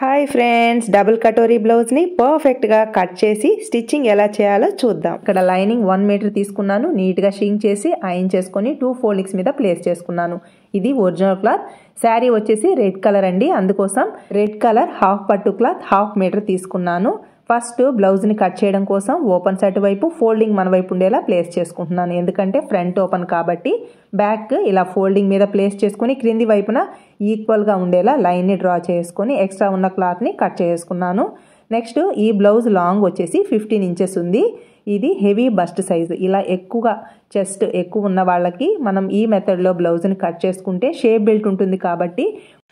Hi friends double katori బ్లౌజ్ని పర్ఫెక్ట్గా cut చేసి స్టిచ్చింగ్ ఎలా చేయాలో చూద్దాం ఇక్కడ లైనింగ్ వన్ మీటర్ తీసుకున్నాను నీట్గా షింగ్ చేసి ఐన్ చేసుకుని టూ ఫోల్డింగ్స్ మీద ప్లేస్ చేసుకున్నాను ఇది ఒరిజినల్ క్లాత్ శారీ వచ్చేసి రెడ్ కలర్ అండి అందుకోసం రెడ్ కలర్ హాఫ్ పట్టు క్లాత్ హాఫ్ మీటర్ తీసుకున్నాను ఫస్ట్ బ్లౌజ్ని కట్ చేయడం కోసం ఓపెన్ సైడ్ వైపు ఫోల్డింగ్ మన వైపు ఉండేలా ప్లేస్ చేసుకుంటున్నాను ఎందుకంటే ఫ్రంట్ ఓపెన్ కాబట్టి బ్యాక్ ఇలా ఫోల్డింగ్ మీద ప్లేస్ చేసుకుని క్రింది వైపున ఈక్వల్గా ఉండేలా లైన్ని డ్రా చేసుకొని ఎక్స్ట్రా ఉన్న క్లాత్ని కట్ చేసుకున్నాను నెక్స్ట్ ఈ బ్లౌజ్ లాంగ్ వచ్చేసి ఫిఫ్టీన్ ఇంచెస్ ఉంది ఇది హెవీ బస్ట్ సైజు ఇలా ఎక్కువగా చెస్ట్ ఎక్కువ ఉన్న వాళ్ళకి మనం ఈ మెథడ్లో బ్లౌజ్ని కట్ చేసుకుంటే షేప్ బెల్ట్ ఉంటుంది కాబట్టి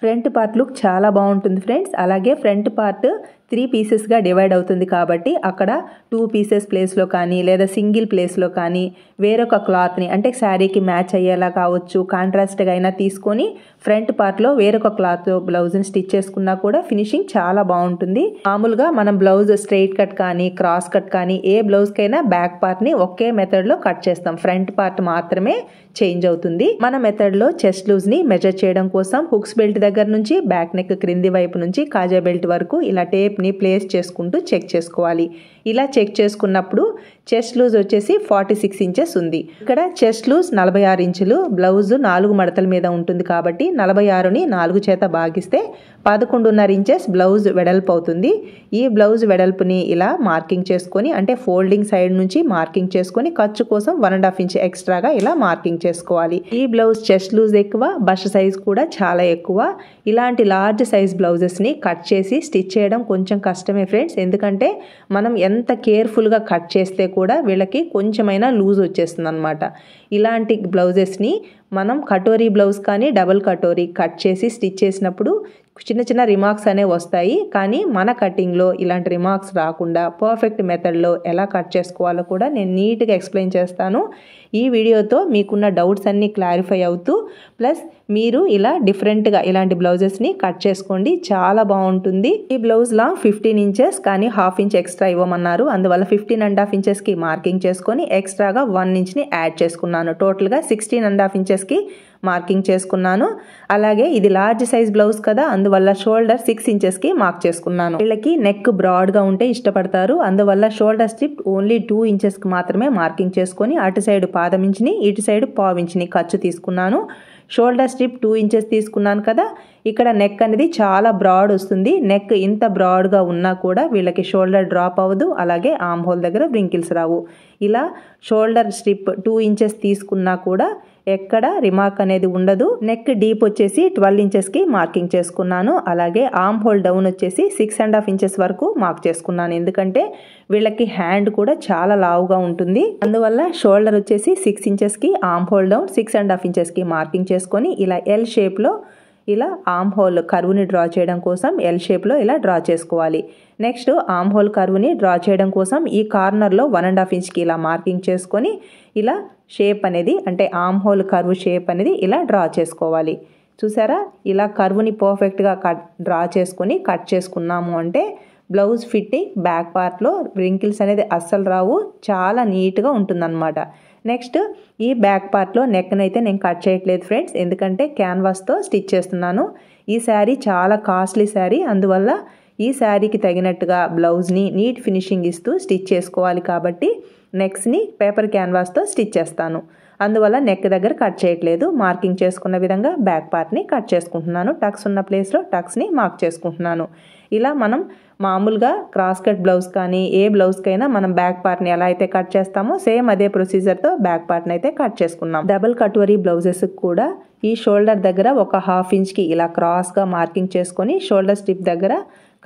ఫ్రంట్ పార్ట్ లుక్ చాలా బాగుంటుంది ఫ్రెండ్స్ అలాగే ఫ్రంట్ పార్ట్ త్రీ పీసెస్గా డివైడ్ అవుతుంది కాబట్టి అక్కడ టూ పీసెస్ ప్లేస్లో కానీ లేదా సింగిల్ ప్లేస్లో కానీ వేరొక క్లాత్ని అంటే శారీకి మ్యాచ్ అయ్యేలా కావచ్చు కాంట్రాస్ట్గా అయినా తీసుకొని ఫ్రంట్ పార్ట్లో వేరొక క్లాత్ బ్లౌజ్ని స్టిచ్ చేసుకున్నా కూడా ఫినిషింగ్ చాలా బాగుంటుంది మామూలుగా మనం బ్లౌజ్ స్ట్రైట్ కట్ కానీ క్రాస్ కట్ కానీ ఏ బ్లౌజ్కైనా బ్యాక్ పార్ట్ని ఒకే మెథడ్లో కట్ చేస్తాం ఫ్రంట్ పార్ట్ మాత్రమే చేంజ్ అవుతుంది మన మెథడ్లో చెస్ట్ లూజ్ని మెజర్ చేయడం కోసం హుక్స్ బెల్ట్ దగ్గర నుంచి బ్యాక్ నెక్ క్రింది వైపు నుంచి కాజా బెల్ట్ వరకు ఇలా టేప్ టేప్ని ప్లేస్ చేసుకుంటూ చెక్ చేసుకోవాలి ఇలా చెక్ చేసుకున్నప్పుడు చెస్ట్ లూజ్ వచ్చేసి ఫార్టీ సిక్స్ ఇంచెస్ ఉంది ఇక్కడ చెస్ట్ లూజ్ నలభై ఆరు ఇంచులు బ్లౌజ్ నాలుగు మడతల మీద ఉంటుంది కాబట్టి నలభై ఆరుని నాలుగు చేత భాగిస్తే పదకొండున్నర ఇంచెస్ బ్లౌజ్ వెడల్పు అవుతుంది ఈ బ్లౌజ్ వెడల్పుని ఇలా మార్కింగ్ చేసుకొని అంటే ఫోల్డింగ్ సైడ్ నుంచి మార్కింగ్ చేసుకొని ఖర్చు కోసం వన్ అండ్ హాఫ్ ఇంచ్ ఎక్స్ట్రాగా ఇలా మార్కింగ్ చేసుకోవాలి ఈ బ్లౌజ్ చెస్ట్ లూజ్ ఎక్కువ బష సైజ్ కూడా చాలా ఎక్కువ ఇలాంటి లార్జ్ సైజ్ బ్లౌజెస్ని కట్ చేసి స్టిచ్ చేయడం కొంచెం కష్టమే ఫ్రెండ్స్ ఎందుకంటే మనం ఎంత కేర్ఫుల్గా కట్ చేస్తే కూడా వీళ్ళకి కొంచెమైనా లూజ్ వచ్చేస్తుంది అనమాట ఇలాంటి బ్లౌజెస్ని మనం కటోరీ బ్లౌజ్ కానీ డబుల్ కటోరీ కట్ చేసి స్టిచ్ చేసినప్పుడు చిన్న చిన్న రిమార్క్స్ అనే వస్తాయి కానీ మన కటింగ్లో ఇలాంటి రిమార్క్స్ రాకుండా పర్ఫెక్ట్ మెథడ్లో ఎలా కట్ చేసుకోవాలో కూడా నేను నీట్గా ఎక్స్ప్లెయిన్ చేస్తాను ఈ వీడియోతో మీకున్న డౌట్స్ అన్నీ క్లారిఫై అవుతూ ప్లస్ మీరు ఇలా డిఫరెంట్గా ఇలాంటి బ్లౌజెస్ని కట్ చేసుకోండి చాలా బాగుంటుంది ఈ బ్లౌజ్లా ఫిఫ్టీన్ ఇంచెస్ కానీ హాఫ్ ఇంచ్ ఎక్స్ట్రా ఇవ్వమన్నారు అందువల్ల ఫిఫ్టీన్ అండ్ హాఫ్ ఇంచెస్కి మార్కింగ్ చేసుకొని ఎక్స్ట్రాగా వన్ ఇంచ్ని యాడ్ చేసుకున్నాను టోటల్గా సిక్స్టీన్ అండ్ హాఫ్ ఇంచెస్కి మార్కింగ్ చేసుకున్నాను అలాగే ఇది లార్జ్ సైజ్ బ్లౌజ్ కదా అందువల్ల షోల్డర్ సిక్స్ ఇంచెస్కి మార్క్ చేసుకున్నాను వీళ్ళకి నెక్ బ్రాడ్గా ఉంటే ఇష్టపడతారు అందువల్ల షోల్డర్ స్ట్రిప్ ఓన్లీ టూ ఇంచెస్కి మాత్రమే మార్కింగ్ చేసుకొని అటు సైడ్ పాదం ఇంచిని ఇటు సైడ్ పావు ఇంచుని ఖర్చు తీసుకున్నాను షోల్డర్ స్ట్రిప్ టూ ఇంచెస్ తీసుకున్నాను కదా ఇక్కడ నెక్ అనేది చాలా బ్రాడ్ వస్తుంది నెక్ ఇంత బ్రాడ్గా ఉన్నా కూడా వీళ్ళకి షోల్డర్ డ్రాప్ అవ్వదు అలాగే ఆమ్ హోల్ దగ్గర బ్రింకిల్స్ రావు ఇలా షోల్డర్ స్ట్రిప్ టూ ఇంచెస్ తీసుకున్నా కూడా ఎక్కడ రిమార్క్ అనేది ఉండదు నెక్ డీప్ వచ్చేసి ట్వెల్వ్ ఇంచెస్కి మార్కింగ్ చేసుకున్నాను అలాగే ఆమ్ హోల్ డౌన్ వచ్చేసి సిక్స్ అండ్ హాఫ్ ఇంచెస్ వరకు మార్క్ చేసుకున్నాను ఎందుకంటే వీళ్ళకి హ్యాండ్ కూడా చాలా లావుగా ఉంటుంది అందువల్ల షోల్డర్ వచ్చేసి సిక్స్ ఇంచెస్కి arm hole down six and half ఇంచెస్కి మార్కింగ్ చేసుకొని ఇలా ఎల్ షేప్లో ఇలా ఆమ్ హోల్ కరువుని డ్రా చేయడం కోసం ఎల్ షేప్లో ఇలా డ్రా చేసుకోవాలి నెక్స్ట్ ఆమ్ హోల్ కరువుని డ్రా చేయడం కోసం ఈ కార్నర్లో వన్ అండ్ హాఫ్ ఇంచ్కి ఇలా మార్కింగ్ చేసుకొని ఇలా షేప్ అనేది అంటే ఆమ్ హోల్ కరువు షేప్ అనేది ఇలా డ్రా చేసుకోవాలి చూసారా ఇలా కరువుని పర్ఫెక్ట్గా కట్ డ్రా చేసుకొని కట్ చేసుకున్నాము అంటే బ్లౌజ్ ఫిట్టింగ్ బ్యాక్ పార్ట్లో రింకిల్స్ అనేది అస్సలు రావు చాలా నీట్గా ఉంటుందన్నమాట నెక్స్ట్ ఈ బ్యాక్ పార్ట్లో నెక్ని అయితే నేను కట్ చేయట్లేదు ఫ్రెండ్స్ ఎందుకంటే క్యాన్వాస్తో స్టిచ్ చేస్తున్నాను ఈ శారీ చాలా కాస్ట్లీ శారీ అందువల్ల ఈ శారీకి తగినట్టుగా బ్లౌజ్ని నీట్ ఫినిషింగ్ ఇస్తూ స్టిచ్ చేసుకోవాలి కాబట్టి నెక్స్ని పేపర్ క్యాన్వాస్తో స్టిచ్ చేస్తాను అందువల్ల నెక్ దగ్గర కట్ చేయట్లేదు మార్కింగ్ చేసుకున్న విధంగా బ్యాక్ పార్ట్ని కట్ చేసుకుంటున్నాను టక్స్ ఉన్న ప్లేస్లో టక్స్ని మార్క్ చేసుకుంటున్నాను ఇలా మనం మామూలుగా క్రాస్ కట్ బ్లౌజ్ కానీ ఏ బ్లౌజ్కైనా మనం బ్యాక్ పార్ట్ని ఎలా అయితే కట్ చేస్తామో సేమ్ అదే ప్రొసీజర్తో బ్యాక్ పార్ట్ని అయితే కట్ చేసుకున్నాం డబుల్ కట్వరీ బ్లౌజెస్ కూడా ఈ షోల్డర్ దగ్గర ఒక హాఫ్ ఇంచ్కి ఇలా క్రాస్గా మార్కింగ్ చేసుకొని షోల్డర్ స్టిప్ దగ్గర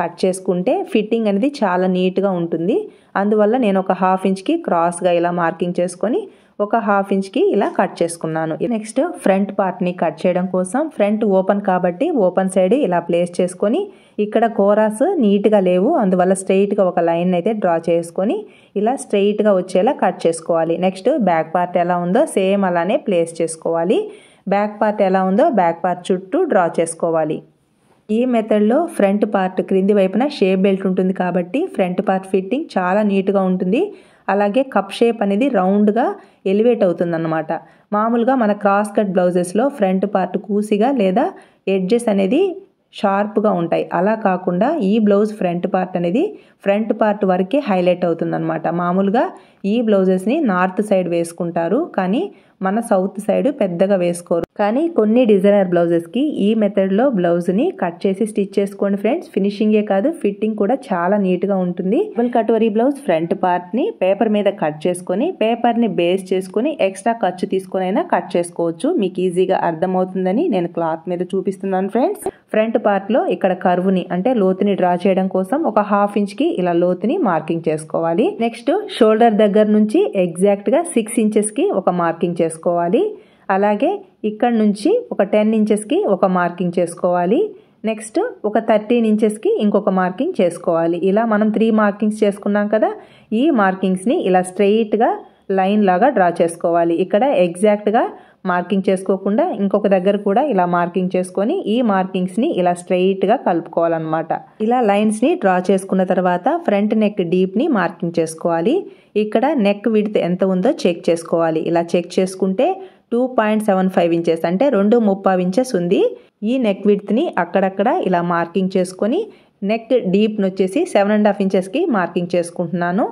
కట్ చేసుకుంటే ఫిట్టింగ్ అనేది చాలా నీట్గా ఉంటుంది అందువల్ల నేను ఒక హాఫ్ ఇంచ్కి క్రాస్గా ఇలా మార్కింగ్ చేసుకొని ఒక హాఫ్ ఇంచ్కి ఇలా కట్ చేసుకున్నాను నెక్స్ట్ ఫ్రంట్ పార్ట్ని కట్ చేయడం కోసం ఫ్రంట్ ఓపెన్ కాబట్టి ఓపెన్ సైడ్ ఇలా ప్లేస్ చేసుకొని ఇక్కడ కోరాస్ నీట్గా లేవు అందువల్ల స్ట్రైట్గా ఒక లైన్ అయితే డ్రా చేసుకొని ఇలా స్ట్రైట్గా వచ్చేలా కట్ చేసుకోవాలి నెక్స్ట్ బ్యాక్ పార్ట్ ఎలా ఉందో సేమ్ అలానే ప్లేస్ చేసుకోవాలి బ్యాక్ పార్ట్ ఎలా ఉందో బ్యాక్ పార్ట్ చుట్టూ డ్రా చేసుకోవాలి ఈ మెథడ్లో ఫ్రంట్ పార్ట్ క్రింది వైపున షేప్ బెల్ట్ ఉంటుంది కాబట్టి ఫ్రంట్ పార్ట్ ఫిట్టింగ్ చాలా నీట్గా ఉంటుంది అలాగే కప్ షేప్ అనేది రౌండ్గా ఎలివేట్ అవుతుందన్నమాట మామూలుగా మన క్రాస్ కట్ బ్లౌజెస్లో ఫ్రంట్ పార్ట్ కూసిగా లేదా ఎడ్జెస్ అనేది షార్ప్గా ఉంటాయి అలా కాకుండా ఈ బ్లౌజ్ ఫ్రంట్ పార్ట్ అనేది ఫ్రంట్ పార్ట్ వరకే హైలైట్ అవుతుందన్నమాట మామూలుగా ఈ బ్లౌజెస్ని నార్త్ సైడ్ వేసుకుంటారు కానీ మన సౌత్ సైడ్ పెద్దగా వేసుకోరు కానీ కొన్ని డిజైనర్ బ్లౌజెస్కి ఈ మెథడ్లో బ్లౌజ్ని కట్ చేసి స్టిచ్ చేసుకోండి ఫ్రెండ్స్ ఫినిషింగే కాదు ఫిట్టింగ్ కూడా చాలా నీట్గా ఉంటుంది డబుల్ కటోరీ బ్లౌజ్ ఫ్రంట్ పార్ట్ని పేపర్ మీద కట్ చేసుకొని పేపర్ని బేస్ చేసుకొని ఎక్స్ట్రా ఖర్చు అయినా కట్ చేసుకోవచ్చు మీకు ఈజీగా అర్థమవుతుందని నేను క్లాత్ మీద చూపిస్తున్నాను ఫ్రెండ్స్ ఫ్రంట్ పార్ట్లో ఇక్కడ కర్వ్ని అంటే లోతుని డ్రా చేయడం కోసం ఒక హాఫ్ ఇంచ్కి ఇలా లోతుని మార్కింగ్ చేసుకోవాలి నెక్స్ట్ షోల్డర్ దగ్గర నుంచి ఎగ్జాక్ట్గా సిక్స్ ఇంచెస్కి ఒక మార్కింగ్ చేసుకోవాలి అలాగే ఇక్కడ నుంచి ఒక టెన్ ఇంచెస్కి ఒక మార్కింగ్ చేసుకోవాలి నెక్స్ట్ ఒక థర్టీన్ ఇంచెస్కి ఇంకొక మార్కింగ్ చేసుకోవాలి ఇలా మనం త్రీ మార్కింగ్స్ చేసుకున్నాం కదా ఈ మార్కింగ్స్ని ఇలా స్ట్రెయిట్గా లైన్ లాగా డ్రా చేసుకోవాలి ఇక్కడ ఎగ్జాక్ట్గా మార్కింగ్ చేసుకోకుండా ఇంకొక దగ్గర కూడా ఇలా మార్కింగ్ చేసుకొని ఈ మార్కింగ్స్ని ఇలా స్ట్రైట్గా కలుపుకోవాలన్నమాట ఇలా లైన్స్ని డ్రా చేసుకున్న తర్వాత ఫ్రంట్ నెక్ డీప్ని మార్కింగ్ చేసుకోవాలి ఇక్కడ నెక్ విడ్త్ ఎంత ఉందో చెక్ చేసుకోవాలి ఇలా చెక్ చేసుకుంటే two point seven five inches అంటే రెండు ముప్పై ఇంచెస్ ఉంది ఈ నెక్ విడ్త్ని అక్కడక్కడ ఇలా మార్కింగ్ చేసుకొని నెక్ డీప్ని వచ్చేసి సెవెన్ అండ్ హాఫ్ ఇంచెస్కి మార్కింగ్ చేసుకుంటున్నాను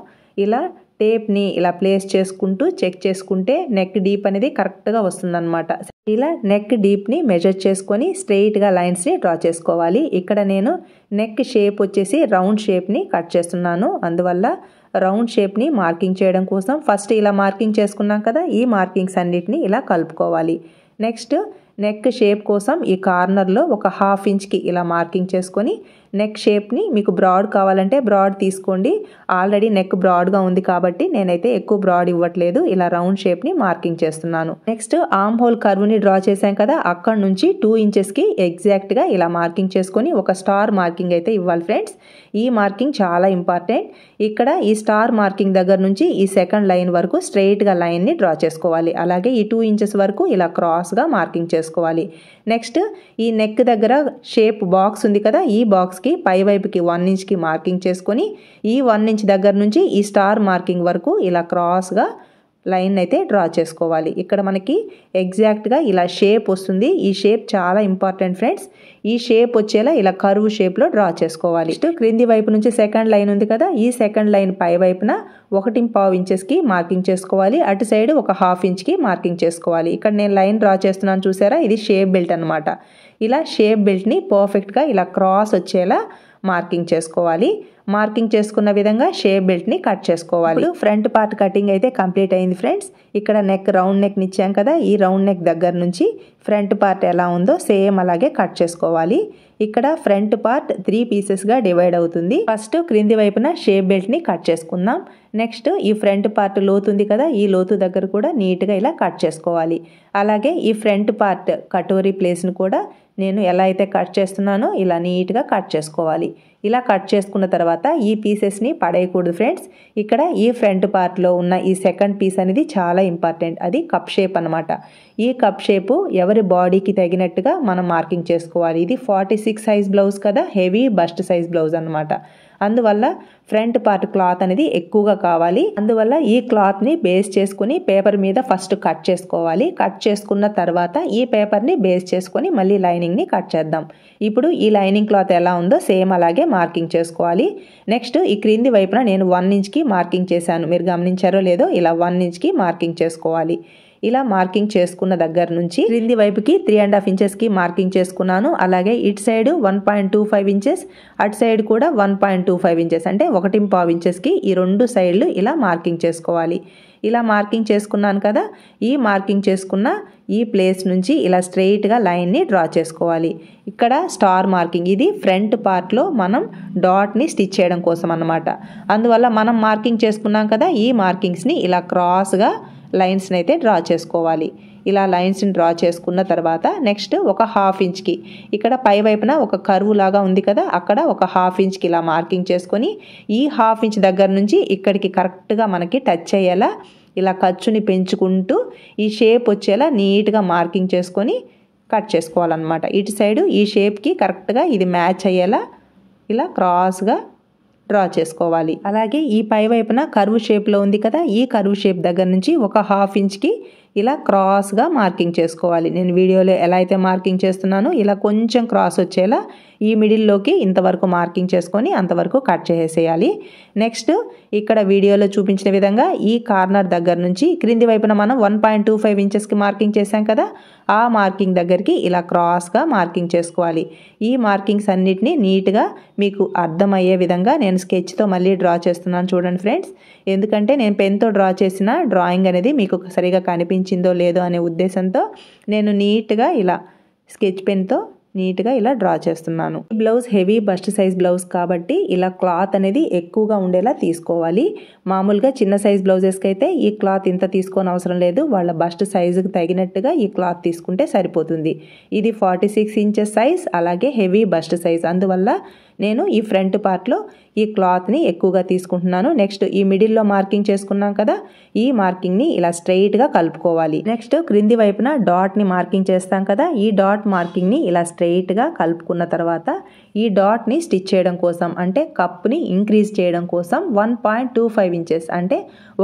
ఇలా టేప్ని ఇలా ప్లేస్ చేసుకుంటూ చెక్ చేసుకుంటే నెక్ డీప్ అనేది కరెక్ట్గా వస్తుందన్నమాట ఇలా నెక్ డీప్ని మెజర్ చేసుకొని స్ట్రెయిట్గా లైన్స్ని డ్రా చేసుకోవాలి ఇక్కడ నేను నెక్ షేప్ వచ్చేసి రౌండ్ షేప్ని కట్ చేస్తున్నాను అందువల్ల రౌండ్ షేప్ని మార్కింగ్ చేయడం కోసం ఫస్ట్ ఇలా మార్కింగ్ చేసుకున్నాం కదా ఈ మార్కింగ్స్ అన్నిటిని ఇలా కలుపుకోవాలి నెక్స్ట్ నెక్ షేప్ కోసం ఈ కార్నర్లో ఒక హాఫ్ ఇంచ్కి ఇలా మార్కింగ్ చేసుకొని నెక్ షేప్ని మీకు బ్రాడ్ కావాలంటే బ్రాడ్ తీసుకోండి ఆల్రెడీ నెక్ బ్రాడ్గా ఉంది కాబట్టి నేనైతే ఎక్కువ బ్రాడ్ ఇవ్వట్లేదు ఇలా రౌండ్ షేప్ని మార్కింగ్ చేస్తున్నాను నెక్స్ట్ ఆమ్ హోల్ కర్వ్ని డ్రా చేశాం కదా అక్కడ నుంచి టూ ఇంచెస్కి ఎగ్జాక్ట్గా ఇలా మార్కింగ్ చేసుకొని ఒక స్టార్ మార్కింగ్ అయితే ఇవ్వాలి ఫ్రెండ్స్ ఈ మార్కింగ్ చాలా ఇంపార్టెంట్ ఇక్కడ ఈ స్టార్ మార్కింగ్ దగ్గర నుంచి ఈ సెకండ్ లైన్ వరకు స్ట్రైట్గా లైన్ని డ్రా చేసుకోవాలి అలాగే ఈ టూ ఇంచెస్ వరకు ఇలా క్రాస్గా మార్కింగ్ చేసుకోవాలి నెక్స్ట్ ఈ నెక్ దగ్గర షేప్ బాక్స్ ఉంది కదా ఈ బాక్స్ బాక్స్కి పై వైపుకి వన్ ఇంచ్కి మార్కింగ్ చేసుకొని ఈ వన్ ఇంచ్ దగ్గర నుంచి ఈ స్టార్ మార్కింగ్ వరకు ఇలా క్రాస్గా లైన్ అయితే డ్రా చేసుకోవాలి ఇక్కడ మనకి ఎగ్జాక్ట్గా ఇలా షేప్ వస్తుంది ఈ షేప్ చాలా ఇంపార్టెంట్ ఫ్రెండ్స్ ఈ షేప్ వచ్చేలా ఇలా కరువు షేప్లో డ్రా చేసుకోవాలి ఇటు క్రింది వైపు నుంచి సెకండ్ లైన్ ఉంది కదా ఈ సెకండ్ లైన్ పై వైపున ఒకటి పావు ఇంచెస్కి మార్కింగ్ చేసుకోవాలి అటు సైడ్ ఒక హాఫ్ ఇంచ్కి మార్కింగ్ చేసుకోవాలి ఇక్కడ నేను లైన్ డ్రా చేస్తున్నాను చూసారా ఇది షేప్ బెల్ట్ అనమాట ఇలా షేప్ బెల్ట్ని పర్ఫెక్ట్గా ఇలా క్రాస్ వచ్చేలా మార్కింగ్ చేసుకోవాలి మార్కింగ్ చేసుకున్న విధంగా షేప్ బెల్ట్ని కట్ చేసుకోవాలి ఫ్రంట్ పార్ట్ కటింగ్ అయితే కంప్లీట్ అయింది ఫ్రెండ్స్ ఇక్కడ నెక్ రౌండ్ నెక్ నిచ్చాం కదా ఈ రౌండ్ నెక్ దగ్గర నుంచి ఫ్రంట్ పార్ట్ ఎలా ఉందో సేమ్ అలాగే కట్ చేసుకోవాలి ఇక్కడ ఫ్రంట్ పార్ట్ త్రీ పీసెస్గా డివైడ్ అవుతుంది ఫస్ట్ క్రింది వైపున షేప్ బెల్ట్ని కట్ చేసుకుందాం నెక్స్ట్ ఈ ఫ్రంట్ పార్ట్ లోతుంది కదా ఈ లోతు దగ్గర కూడా నీట్గా ఇలా కట్ చేసుకోవాలి అలాగే ఈ ఫ్రంట్ పార్ట్ కటోరీ ప్లేస్ని కూడా నేను ఎలా అయితే కట్ చేస్తున్నానో ఇలా నీట్గా కట్ చేసుకోవాలి ఇలా కట్ చేసుకున్న తర్వాత ఈ పీసెస్ని పడేయకూడదు ఫ్రెండ్స్ ఇక్కడ ఈ ఫ్రంట్ పార్ట్లో ఉన్న ఈ సెకండ్ పీస్ అనేది చాలా ఇంపార్టెంట్ అది కప్ షేప్ అనమాట ఈ కప్ షేపు ఎవరి బాడీకి తగినట్టుగా మనం మార్కింగ్ చేసుకోవాలి ఇది ఫార్టీ సిక్స్ సైజ్ బ్లౌజ్ కదా హెవీ బస్ట్ సైజ్ బ్లౌజ్ అనమాట అందువల్ల ఫ్రంట్ పార్ట్ క్లాత్ అనేది ఎక్కువగా కావాలి అందువల్ల ఈ క్లాత్ని బేస్ చేసుకుని పేపర్ మీద ఫస్ట్ కట్ చేసుకోవాలి కట్ చేసుకున్న తర్వాత ఈ పేపర్ని బేస్ చేసుకొని మళ్ళీ లైనింగ్ని కట్ చేద్దాం ఇప్పుడు ఈ లైనింగ్ క్లాత్ ఎలా ఉందో సేమ్ అలాగే మార్కింగ్ చేసుకోవాలి నెక్స్ట్ ఈ క్రింది వైపున నేను వన్ ఇంచ్కి మార్కింగ్ చేశాను మీరు గమనించారో లేదో ఇలా వన్ ఇంచ్కి మార్కింగ్ చేసుకోవాలి ఇలా మార్కింగ్ చేసుకున్న దగ్గర నుంచి క్రింది వైపుకి త్రీ అండ్ హాఫ్ ఇంచెస్కి మార్కింగ్ చేసుకున్నాను అలాగే ఇటు side one point two five inches అటు సైడ్ కూడా one point two five inches అంటే ఒకటి పావు ఇంచెస్కి ఈ రెండు సైడ్లు ఇలా మార్కింగ్ చేసుకోవాలి ఇలా మార్కింగ్ చేసుకున్నాను కదా ఈ మార్కింగ్ చేసుకున్న ఈ ప్లేస్ నుంచి ఇలా స్ట్రెయిట్గా లైన్ని డ్రా చేసుకోవాలి ఇక్కడ స్టార్ మార్కింగ్ ఇది ఫ్రంట్ పార్ట్లో మనం డాట్ని స్టిచ్ చేయడం కోసం అన్నమాట అందువల్ల మనం మార్కింగ్ చేసుకున్నాం కదా ఈ మార్కింగ్స్ని ఇలా క్రాస్గా లైన్స్ని అయితే డ్రా చేసుకోవాలి ఇలా లైన్స్ని డ్రా చేసుకున్న తర్వాత నెక్స్ట్ ఒక హాఫ్ ఇంచ్కి ఇక్కడ పై వైపున ఒక కరువు లాగా ఉంది కదా అక్కడ ఒక హాఫ్ ఇంచ్కి ఇలా మార్కింగ్ చేసుకొని ఈ హాఫ్ ఇంచ్ దగ్గర నుంచి ఇక్కడికి కరెక్ట్గా మనకి టచ్ అయ్యేలా ఇలా ఖర్చుని పెంచుకుంటూ ఈ షేప్ వచ్చేలా నీట్గా మార్కింగ్ చేసుకొని కట్ చేసుకోవాలన్నమాట ఇటు సైడు ఈ షేప్కి కరెక్ట్గా ఇది మ్యాచ్ అయ్యేలా ఇలా క్రాస్గా డ్రా చేసుకోవాలి అలాగే ఈ పై వైపున కరువు షేప్లో ఉంది కదా ఈ కరువు షేప్ దగ్గర నుంచి ఒక హాఫ్ ఇంచ్కి ఇలా క్రాస్గా మార్కింగ్ చేసుకోవాలి నేను వీడియోలో ఎలా అయితే మార్కింగ్ చేస్తున్నానో ఇలా కొంచెం క్రాస్ వచ్చేలా ఈ మిడిల్లోకి ఇంతవరకు మార్కింగ్ చేసుకొని అంతవరకు కట్ చేసేయాలి నెక్స్ట్ ఇక్కడ వీడియోలో చూపించిన విధంగా ఈ కార్నర్ దగ్గర నుంచి క్రింది వైపున మనం వన్ పాయింట్ టూ ఫైవ్ ఇంచెస్కి మార్కింగ్ చేసాం కదా ఆ మార్కింగ్ దగ్గరికి ఇలా క్రాస్గా మార్కింగ్ చేసుకోవాలి ఈ మార్కింగ్స్ అన్నిటినీ నీట్గా మీకు అర్థమయ్యే విధంగా నేను స్కెచ్తో మళ్ళీ డ్రా చేస్తున్నాను చూడండి ఫ్రెండ్స్ ఎందుకంటే నేను పెన్తో డ్రా చేసిన డ్రాయింగ్ అనేది మీకు సరిగా కనిపించిందో లేదో అనే ఉద్దేశంతో నేను నీట్గా ఇలా స్కెచ్ పెన్తో నీట్గా ఇలా డ్రా చేస్తున్నాను ఈ blouse heavy bust size blouse కాబట్టి ఇలా క్లాత్ అనేది ఎక్కువగా ఉండేలా తీసుకోవాలి మామూలుగా చిన్న సైజ్ బ్లౌజెస్కి అయితే ఈ క్లాత్ ఇంత తీసుకోని అవసరం లేదు వాళ్ళ బస్ట్ సైజుకి తగినట్టుగా ఈ క్లాత్ తీసుకుంటే సరిపోతుంది ఇది ఫార్టీ సిక్స్ ఇంచెస్ సైజ్ అలాగే హెవీ బస్ట్ సైజ్ అందువల్ల నేను ఈ ఫ్రంట్ పార్ట్లో ఈ క్లాత్ని ఎక్కువగా తీసుకుంటున్నాను నెక్స్ట్ ఈ మిడిల్లో మార్కింగ్ చేసుకున్నాం కదా ఈ మార్కింగ్ని ఇలా స్ట్రైట్గా కలుపుకోవాలి నెక్స్ట్ క్రింది వైపున డాట్ని మార్కింగ్ చేస్తాం కదా ఈ డాట్ మార్కింగ్ని ఇలా స్ట్రైట్గా కలుపుకున్న తర్వాత ఈ డాట్ని స్టిచ్ చేయడం కోసం అంటే కప్ని ఇంక్రీజ్ చేయడం కోసం one point two five inches అంటే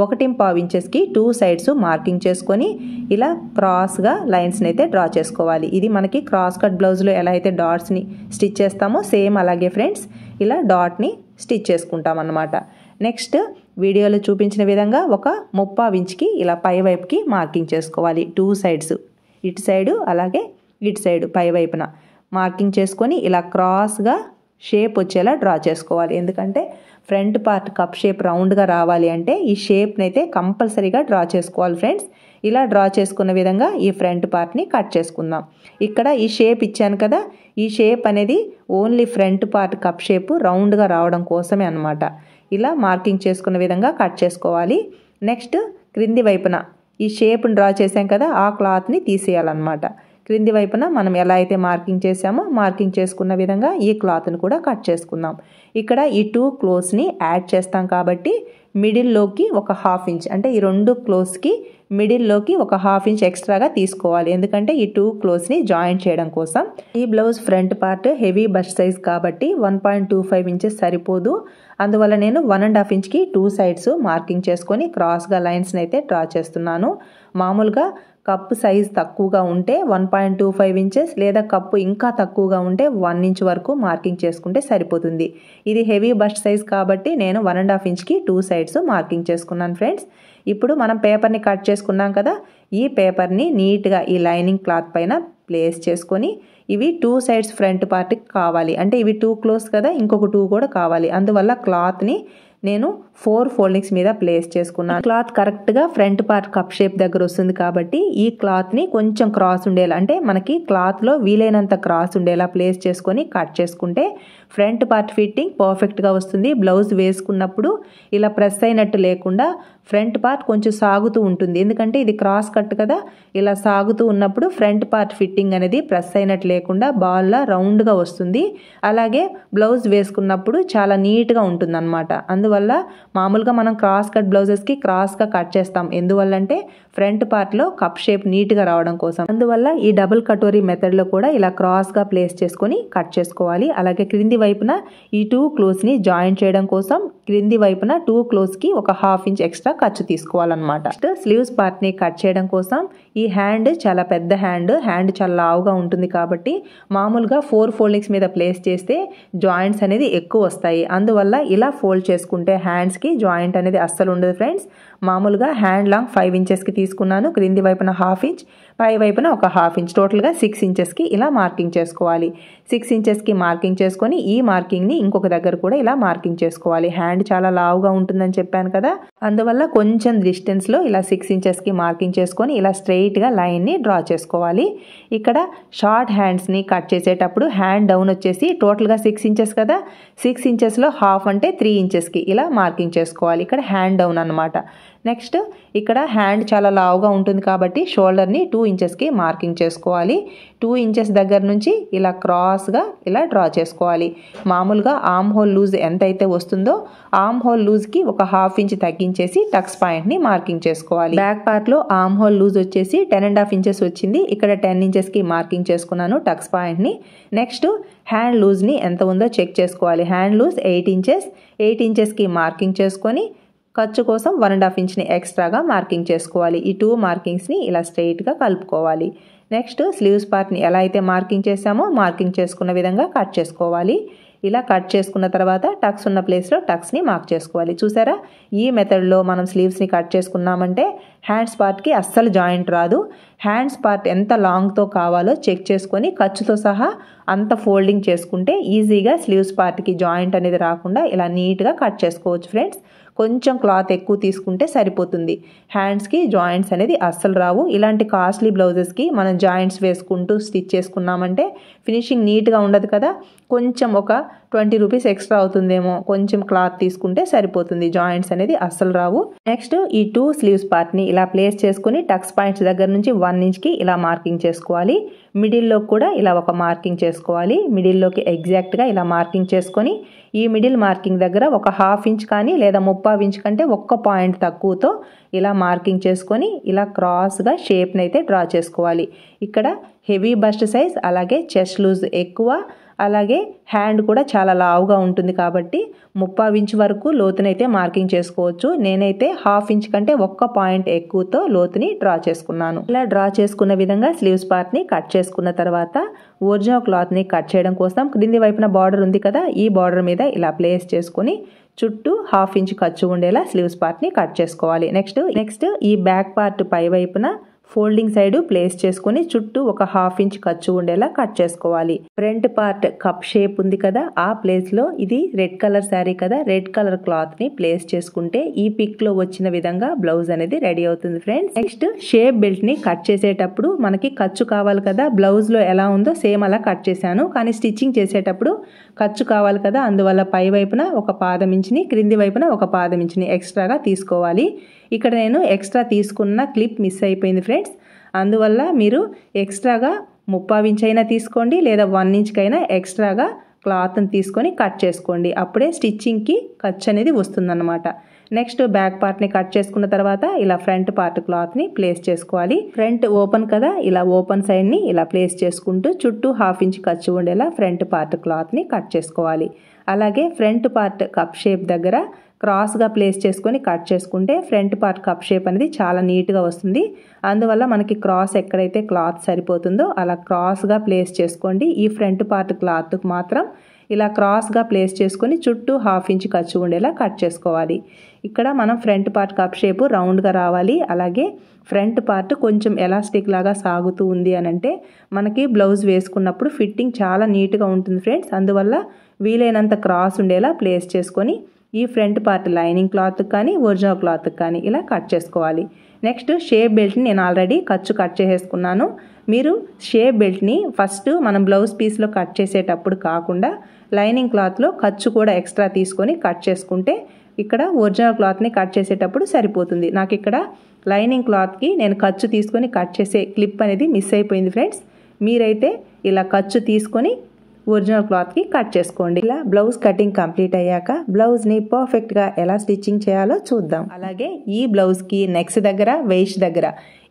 ఒకటి పావు ఇంచెస్కి టూ సైడ్స్ మార్కింగ్ చేసుకొని ఇలా క్రాస్గా లైన్స్ని అయితే డ్రా చేసుకోవాలి ఇది మనకి క్రాస్ కట్ బ్లౌజ్లో ఎలా అయితే డాట్స్ని స్టిచ్ చేస్తామో సేమ్ అలాగే ఫ్రెండ్స్ ఇలా డాట్ని స్టిచ్ చేసుకుంటాం అన్నమాట నెక్స్ట్ వీడియోలో చూపించిన విధంగా ఒక ముప్పా ఇంచ్కి ఇలా పై వైపుకి మార్కింగ్ చేసుకోవాలి టూ సైడ్స్ ఇటు సైడు అలాగే ఇటు సైడు పై వైపున మార్కింగ్ చేసుకొని ఇలా క్రాస్గా షేప్ వచ్చేలా డ్రా చేసుకోవాలి ఎందుకంటే ఫ్రంట్ పార్ట్ కప్ షేప్ రౌండ్గా రావాలి అంటే ఈ షేప్ని అయితే కంపల్సరీగా డ్రా చేసుకోవాలి ఫ్రెండ్స్ ఇలా డ్రా చేసుకున్న విధంగా ఈ ఫ్రంట్ పార్ట్ని కట్ చేసుకుందాం ఇక్కడ ఈ షేప్ ఇచ్చాను కదా ఈ షేప్ అనేది only front part cup shape రౌండ్గా రావడం కోసమే అనమాట ఇలా మార్కింగ్ చేసుకున్న విధంగా కట్ చేసుకోవాలి నెక్స్ట్ క్రింది వైపున ఈ షేప్ని డ్రా చేసాం కదా ఆ క్లాత్ని తీసేయాలన్నమాట క్రింది వైపున మనం ఎలా అయితే మార్కింగ్ చేసామో మార్కింగ్ చేసుకున్న విధంగా ఈ క్లాత్ని కూడా కట్ చేసుకుందాం ఇక్కడ ఈ టూ క్లోత్స్ని యాడ్ చేస్తాం కాబట్టి మిడిల్లోకి ఒక హాఫ్ ఇంచ్ అంటే ఈ రెండు క్లోత్స్కి మిడిల్లోకి ఒక హాఫ్ ఇంచ్ ఎక్స్ట్రాగా తీసుకోవాలి ఎందుకంటే ఈ టూ క్లోత్స్ని జాయింట్ చేయడం కోసం ఈ blouse front part heavy bust size కాబట్టి one point two five inches సరిపోదు అందువల్ల నేను వన్ అండ్ హాఫ్ ఇంచ్కి టూ సైడ్స్ మార్కింగ్ చేసుకొని క్రాస్గా లైన్స్ని అయితే డ్రా చేస్తున్నాను మామూలుగా కప్పు సైజ్ తక్కువగా ఉంటే one point two five inches లేదా కప్పు ఇంకా తక్కువగా ఉంటే వన్ ఇంచ్ వరకు మార్కింగ్ చేసుకుంటే సరిపోతుంది ఇది హెవీ బస్ట్ సైజ్ కాబట్టి నేను వన్ అండ్ హాఫ్ ఇంచ్కి టూ సైడ్స్ మార్కింగ్ చేసుకున్నాను ఫ్రెండ్స్ ఇప్పుడు మనం పేపర్ని కట్ చేసుకున్నాం కదా ఈ పేపర్ని నీట్గా ఈ లైనింగ్ క్లాత్ పైన ప్లేస్ చేసుకొని ఇవి టూ సైడ్స్ ఫ్రంట్ పార్ట్కి కావాలి అంటే ఇవి టూ క్లోజ్ కదా ఇంకొక టూ కూడా కావాలి అందువల్ల క్లాత్ని నేను ఫోర్ ఫోల్డింగ్స్ మీద ప్లేస్ చేసుకున్నాను క్లాత్ కరెక్ట్గా ఫ్రంట్ పార్ట్ కప్ షేప్ దగ్గర వస్తుంది కాబట్టి ఈ క్లాత్ని కొంచెం క్రాస్ ఉండేలా అంటే మనకి క్లాత్లో వీలైనంత క్రాస్ ఉండేలా ప్లేస్ చేసుకొని కట్ చేసుకుంటే ఫ్రంట్ పార్ట్ ఫిట్టింగ్ పర్ఫెక్ట్గా వస్తుంది బ్లౌజ్ వేసుకున్నప్పుడు ఇలా ప్రెస్ అయినట్టు లేకుండా ఫ్రంట్ పార్ట్ కొంచెం సాగుతూ ఉంటుంది ఎందుకంటే ఇది క్రాస్ కట్ కదా ఇలా సాగుతూ ఉన్నప్పుడు ఫ్రంట్ పార్ట్ ఫిట్టింగ్ అనేది ప్రెస్ అయినట్టు లేకుండా రౌండ్ రౌండ్గా వస్తుంది అలాగే బ్లౌజ్ వేసుకున్నప్పుడు చాలా నీట్గా ఉంటుంది అందువల్ల మామూలుగా మనం క్రాస్ కట్ బ్లౌజెస్కి క్రాస్గా కట్ చేస్తాం ఎందువల్లంటే ఫ్రంట్ పార్ట్లో కప్ షేప్ నీట్గా రావడం కోసం అందువల్ల ఈ డబుల్ కటోరీ మెథడ్లో కూడా ఇలా క్రాస్గా ప్లేస్ చేసుకొని కట్ చేసుకోవాలి అలాగే క్రింది వైపున ఈ టూ క్లోత్స్ని జాయిన్ చేయడం కోసం క్రింది వైపున టూ క్లోత్స్కి ఒక హాఫ్ ఇంచ్ ఎక్స్ట్రా ఖర్చు తీసుకోవాలన్నమాట నెక్స్ట్ స్లీవ్స్ పార్ట్ని కట్ చేయడం కోసం ఈ హ్యాండ్ చాలా పెద్ద హ్యాండ్ హ్యాండ్ చాలా లావుగా ఉంటుంది కాబట్టి మామూలుగా ఫోర్ ఫోల్డింగ్స్ మీద ప్లేస్ చేస్తే జాయింట్స్ అనేది ఎక్కువ వస్తాయి అందువల్ల ఇలా ఫోల్డ్ చేసుకుంటే హ్యాండ్స్ ఇంచెస్కి జాయింట్ అనేది అస్సలు ఉండదు ఫ్రెండ్స్ మామూలుగా హ్యాండ్ లాంగ్ ఫైవ్ ఇంచెస్కి తీసుకున్నాను క్రింది వైపున హాఫ్ ఇంచ్ పై వైపున ఒక హాఫ్ ఇంచ్ టోటల్గా సిక్స్ ఇంచెస్కి ఇలా మార్కింగ్ చేసుకోవాలి సిక్స్ ఇంచెస్కి మార్కింగ్ చేసుకొని ఈ మార్కింగ్ని ఇంకొక దగ్గర కూడా ఇలా మార్కింగ్ చేసుకోవాలి హ్యాండ్ చాలా లావుగా ఉంటుందని చెప్పాను కదా అందువల్ల కొంచెం డిస్టెన్స్లో ఇలా సిక్స్ ఇంచెస్కి మార్కింగ్ చేసుకొని ఇలా స్ట్రెయిట్గా లైన్ని డ్రా చేసుకోవాలి ఇక్కడ షార్ట్ హ్యాండ్స్ని కట్ చేసేటప్పుడు హ్యాండ్ డౌన్ వచ్చేసి టోటల్గా సిక్స్ ఇంచెస్ కదా సిక్స్ ఇంచెస్లో హాఫ్ అంటే త్రీ ఇంచెస్కి ఇలా మార్కింగ్ చేసుకోవాలి ఇక్కడ హ్యాండ్ డౌన్ అనమాట నెక్స్ట్ ఇక్కడ హ్యాండ్ చాలా లావుగా ఉంటుంది కాబట్టి షోల్డర్ని టూ ఇంచెస్కి మార్కింగ్ చేసుకోవాలి టూ ఇంచెస్ దగ్గర నుంచి ఇలా క్రాస్గా ఇలా డ్రా చేసుకోవాలి మామూలుగా ఆమ్ హోల్ లూజ్ ఎంతైతే వస్తుందో ఆమ్ హోల్ లూజ్కి ఒక హాఫ్ ఇంచ్ తగ్గించేసి టక్స్ పాయింట్ని మార్కింగ్ చేసుకోవాలి బ్యాక్ పార్ట్లో ఆమ్ హోల్ లూజ్ వచ్చేసి టెన్ అండ్ హాఫ్ ఇంచెస్ వచ్చింది ఇక్కడ టెన్ ఇంచెస్కి మార్కింగ్ చేసుకున్నాను టక్స్ పాయింట్ని నెక్స్ట్ హ్యాండ్ లూజ్ని ఎంత ఉందో చెక్ చేసుకోవాలి hand loose eight inches eight ఇంచెస్కి మార్కింగ్ చేసుకొని ఖర్చు కోసం వన్ అండ్ హాఫ్ ఇంచ్ని ఎక్స్ట్రాగా మార్కింగ్ చేసుకోవాలి ఈ టూ మార్కింగ్స్ని ఇలా స్ట్రైట్గా కలుపుకోవాలి నెక్స్ట్ స్లీవ్స్ పార్ట్ని ఎలా అయితే మార్కింగ్ చేసామో మార్కింగ్ చేసుకున్న విధంగా కట్ చేసుకోవాలి ఇలా కట్ చేసుకున్న తర్వాత టక్స్ ఉన్న ప్లేస్లో టక్స్ని మార్క్ చేసుకోవాలి చూసారా ఈ మెథడ్లో మనం స్లీవ్స్ని కట్ చేసుకున్నామంటే హ్యాండ్స్ పార్ట్కి అస్సలు జాయింట్ రాదు హ్యాండ్స్ పార్ట్ ఎంత లాంగ్తో కావాలో చెక్ చేసుకొని ఖర్చుతో సహా అంత ఫోల్డింగ్ చేసుకుంటే ఈజీగా స్లీవ్స్ పార్ట్కి జాయింట్ అనేది రాకుండా ఇలా నీట్గా కట్ చేసుకోవచ్చు ఫ్రెండ్స్ కొంచెం క్లాత్ ఎక్కువ తీసుకుంటే సరిపోతుంది హ్యాండ్స్కి జాయింట్స్ అనేది అస్సలు రావు ఇలాంటి కాస్ట్లీ బ్లౌజెస్కి మనం జాయింట్స్ వేసుకుంటూ స్టిచ్ చేసుకున్నామంటే ఫినిషింగ్ నీట్గా ఉండదు కదా కొంచెం ఒక ట్వంటీ రూపీస్ ఎక్స్ట్రా అవుతుందేమో కొంచెం క్లాత్ తీసుకుంటే సరిపోతుంది జాయింట్స్ అనేది అస్సలు రావు నెక్స్ట్ ఈ టూ స్లీవ్స్ పార్ట్ని ఇలా ప్లేస్ చేసుకుని టక్స్ పాయింట్స్ దగ్గర నుంచి వన్ ఇంచ్కి ఇలా మార్కింగ్ చేసుకోవాలి మిడిల్లో కూడా ఇలా ఒక మార్కింగ్ చేసుకోవాలి మిడిల్లోకి ఎగ్జాక్ట్గా ఇలా మార్కింగ్ చేసుకొని ఈ మిడిల్ మార్కింగ్ దగ్గర ఒక హాఫ్ ఇంచ్ కానీ లేదా ముప్పా ఇంచ్ కంటే ఒక్క పాయింట్ తక్కువతో ఇలా మార్కింగ్ చేసుకొని ఇలా క్రాస్గా షేప్ని అయితే డ్రా చేసుకోవాలి ఇక్కడ హెవీ బస్ట్ సైజ్ అలాగే చెస్ట్ లూజ్ ఎక్కువ అలాగే హ్యాండ్ కూడా చాలా లావుగా ఉంటుంది కాబట్టి ముప్పావు ఇంచ్ వరకు లోతునైతే మార్కింగ్ చేసుకోవచ్చు నేనైతే హాఫ్ ఇంచ్ కంటే ఒక్క పాయింట్ ఎక్కువతో లోతుని డ్రా చేసుకున్నాను ఇలా డ్రా చేసుకున్న విధంగా స్లీవ్స్ పార్ట్ని కట్ చేసుకున్న తర్వాత ఒరిజినల్ క్లాత్ని కట్ చేయడం కోసం క్రింది వైపున బార్డర్ ఉంది కదా ఈ బార్డర్ మీద ఇలా ప్లేస్ చేసుకుని చుట్టూ హాఫ్ ఇంచ్ ఖర్చు ఉండేలా స్లీవ్స్ పార్ట్ని కట్ చేసుకోవాలి నెక్స్ట్ నెక్స్ట్ ఈ బ్యాక్ పార్ట్ పై వైపున ఫోల్డింగ్ సైడ్ ప్లేస్ చేసుకుని చుట్టూ ఒక హాఫ్ ఇంచ్ ఖర్చు ఉండేలా కట్ చేసుకోవాలి ఫ్రంట్ పార్ట్ కప్ షేప్ ఉంది కదా ఆ ప్లేస్లో ఇది రెడ్ కలర్ శారీ కదా రెడ్ కలర్ క్లాత్ని ప్లేస్ చేసుకుంటే ఈ పిక్లో వచ్చిన విధంగా బ్లౌజ్ అనేది రెడీ అవుతుంది ఫ్రెండ్స్ నెక్స్ట్ షేప్ బెల్ట్ని కట్ చేసేటప్పుడు మనకి ఖర్చు కావాలి కదా బ్లౌజ్లో ఎలా ఉందో సేమ్ అలా కట్ చేశాను కానీ స్టిచ్చింగ్ చేసేటప్పుడు ఖర్చు కావాలి కదా అందువల్ల పై వైపున ఒక పాదం ఇంచుని క్రింది వైపున ఒక పాదం ఇంచుని ఎక్స్ట్రాగా తీసుకోవాలి ఇక్కడ నేను ఎక్స్ట్రా తీసుకున్న క్లిప్ మిస్ అయిపోయింది ఫ్రెండ్స్ అందువల్ల మీరు ఎక్స్ట్రాగా ఇంచ్ అయినా తీసుకోండి లేదా వన్ ఇంచ్కైనా ఎక్స్ట్రాగా క్లాత్ని తీసుకొని కట్ చేసుకోండి అప్పుడే స్టిచ్చింగ్కి ఖర్చు అనేది వస్తుందన్నమాట నెక్స్ట్ బ్యాక్ పార్ట్ని కట్ చేసుకున్న తర్వాత ఇలా ఫ్రంట్ పార్ట్ క్లాత్ని ప్లేస్ చేసుకోవాలి ఫ్రంట్ ఓపెన్ కదా ఇలా ఓపెన్ సైడ్ని ఇలా ప్లేస్ చేసుకుంటూ చుట్టూ హాఫ్ ఇంచ్ ఖర్చు ఉండేలా ఫ్రంట్ పార్ట్ క్లాత్ని కట్ చేసుకోవాలి అలాగే ఫ్రంట్ పార్ట్ కప్ షేప్ దగ్గర క్రాస్గా ప్లేస్ చేసుకొని కట్ చేసుకుంటే ఫ్రంట్ పార్ట్ కప్ షేప్ అనేది చాలా నీట్గా వస్తుంది అందువల్ల మనకి క్రాస్ ఎక్కడైతే క్లాత్ సరిపోతుందో అలా క్రాస్గా ప్లేస్ చేసుకోండి ఈ ఫ్రంట్ పార్ట్ క్లాత్కు మాత్రం ఇలా క్రాస్గా ప్లేస్ చేసుకొని చుట్టూ హాఫ్ ఇంచ్ ఖర్చు ఉండేలా కట్ చేసుకోవాలి ఇక్కడ మనం ఫ్రంట్ పార్ట్ కప్ షేప్ రౌండ్గా రావాలి అలాగే ఫ్రంట్ పార్ట్ కొంచెం ఎలాస్టిక్ లాగా సాగుతూ ఉంది అని అంటే మనకి బ్లౌజ్ వేసుకున్నప్పుడు ఫిట్టింగ్ చాలా నీట్గా ఉంటుంది ఫ్రెండ్స్ అందువల్ల వీలైనంత క్రాస్ ఉండేలా ప్లేస్ చేసుకొని ఈ ఫ్రంట్ పార్ట్ లైనింగ్ క్లాత్ కానీ ఒరిజినల్ క్లాత్ కానీ ఇలా కట్ చేసుకోవాలి నెక్స్ట్ షేప్ బెల్ట్ని నేను ఆల్రెడీ ఖర్చు కట్ చేసేసుకున్నాను మీరు షేప్ బెల్ట్ని ఫస్ట్ మనం బ్లౌజ్ పీస్లో కట్ చేసేటప్పుడు కాకుండా లైనింగ్ క్లాత్లో ఖర్చు కూడా ఎక్స్ట్రా తీసుకొని కట్ చేసుకుంటే ఇక్కడ ఒరిజినల్ క్లాత్ని కట్ చేసేటప్పుడు సరిపోతుంది నాకు ఇక్కడ లైనింగ్ క్లాత్కి నేను ఖర్చు తీసుకొని కట్ చేసే క్లిప్ అనేది మిస్ అయిపోయింది ఫ్రెండ్స్ మీరైతే ఇలా ఖర్చు తీసుకొని ఒరిజినల్ క్లాత్కి కట్ చేసుకోండి ఇలా బ్లౌజ్ కటింగ్ కంప్లీట్ అయ్యాక బ్లౌజ్ని పర్ఫెక్ట్గా ఎలా స్టిచ్చింగ్ చేయాలో చూద్దాం అలాగే ఈ బ్లౌజ్కి నెక్స్ దగ్గర వేస్ట్ దగ్గర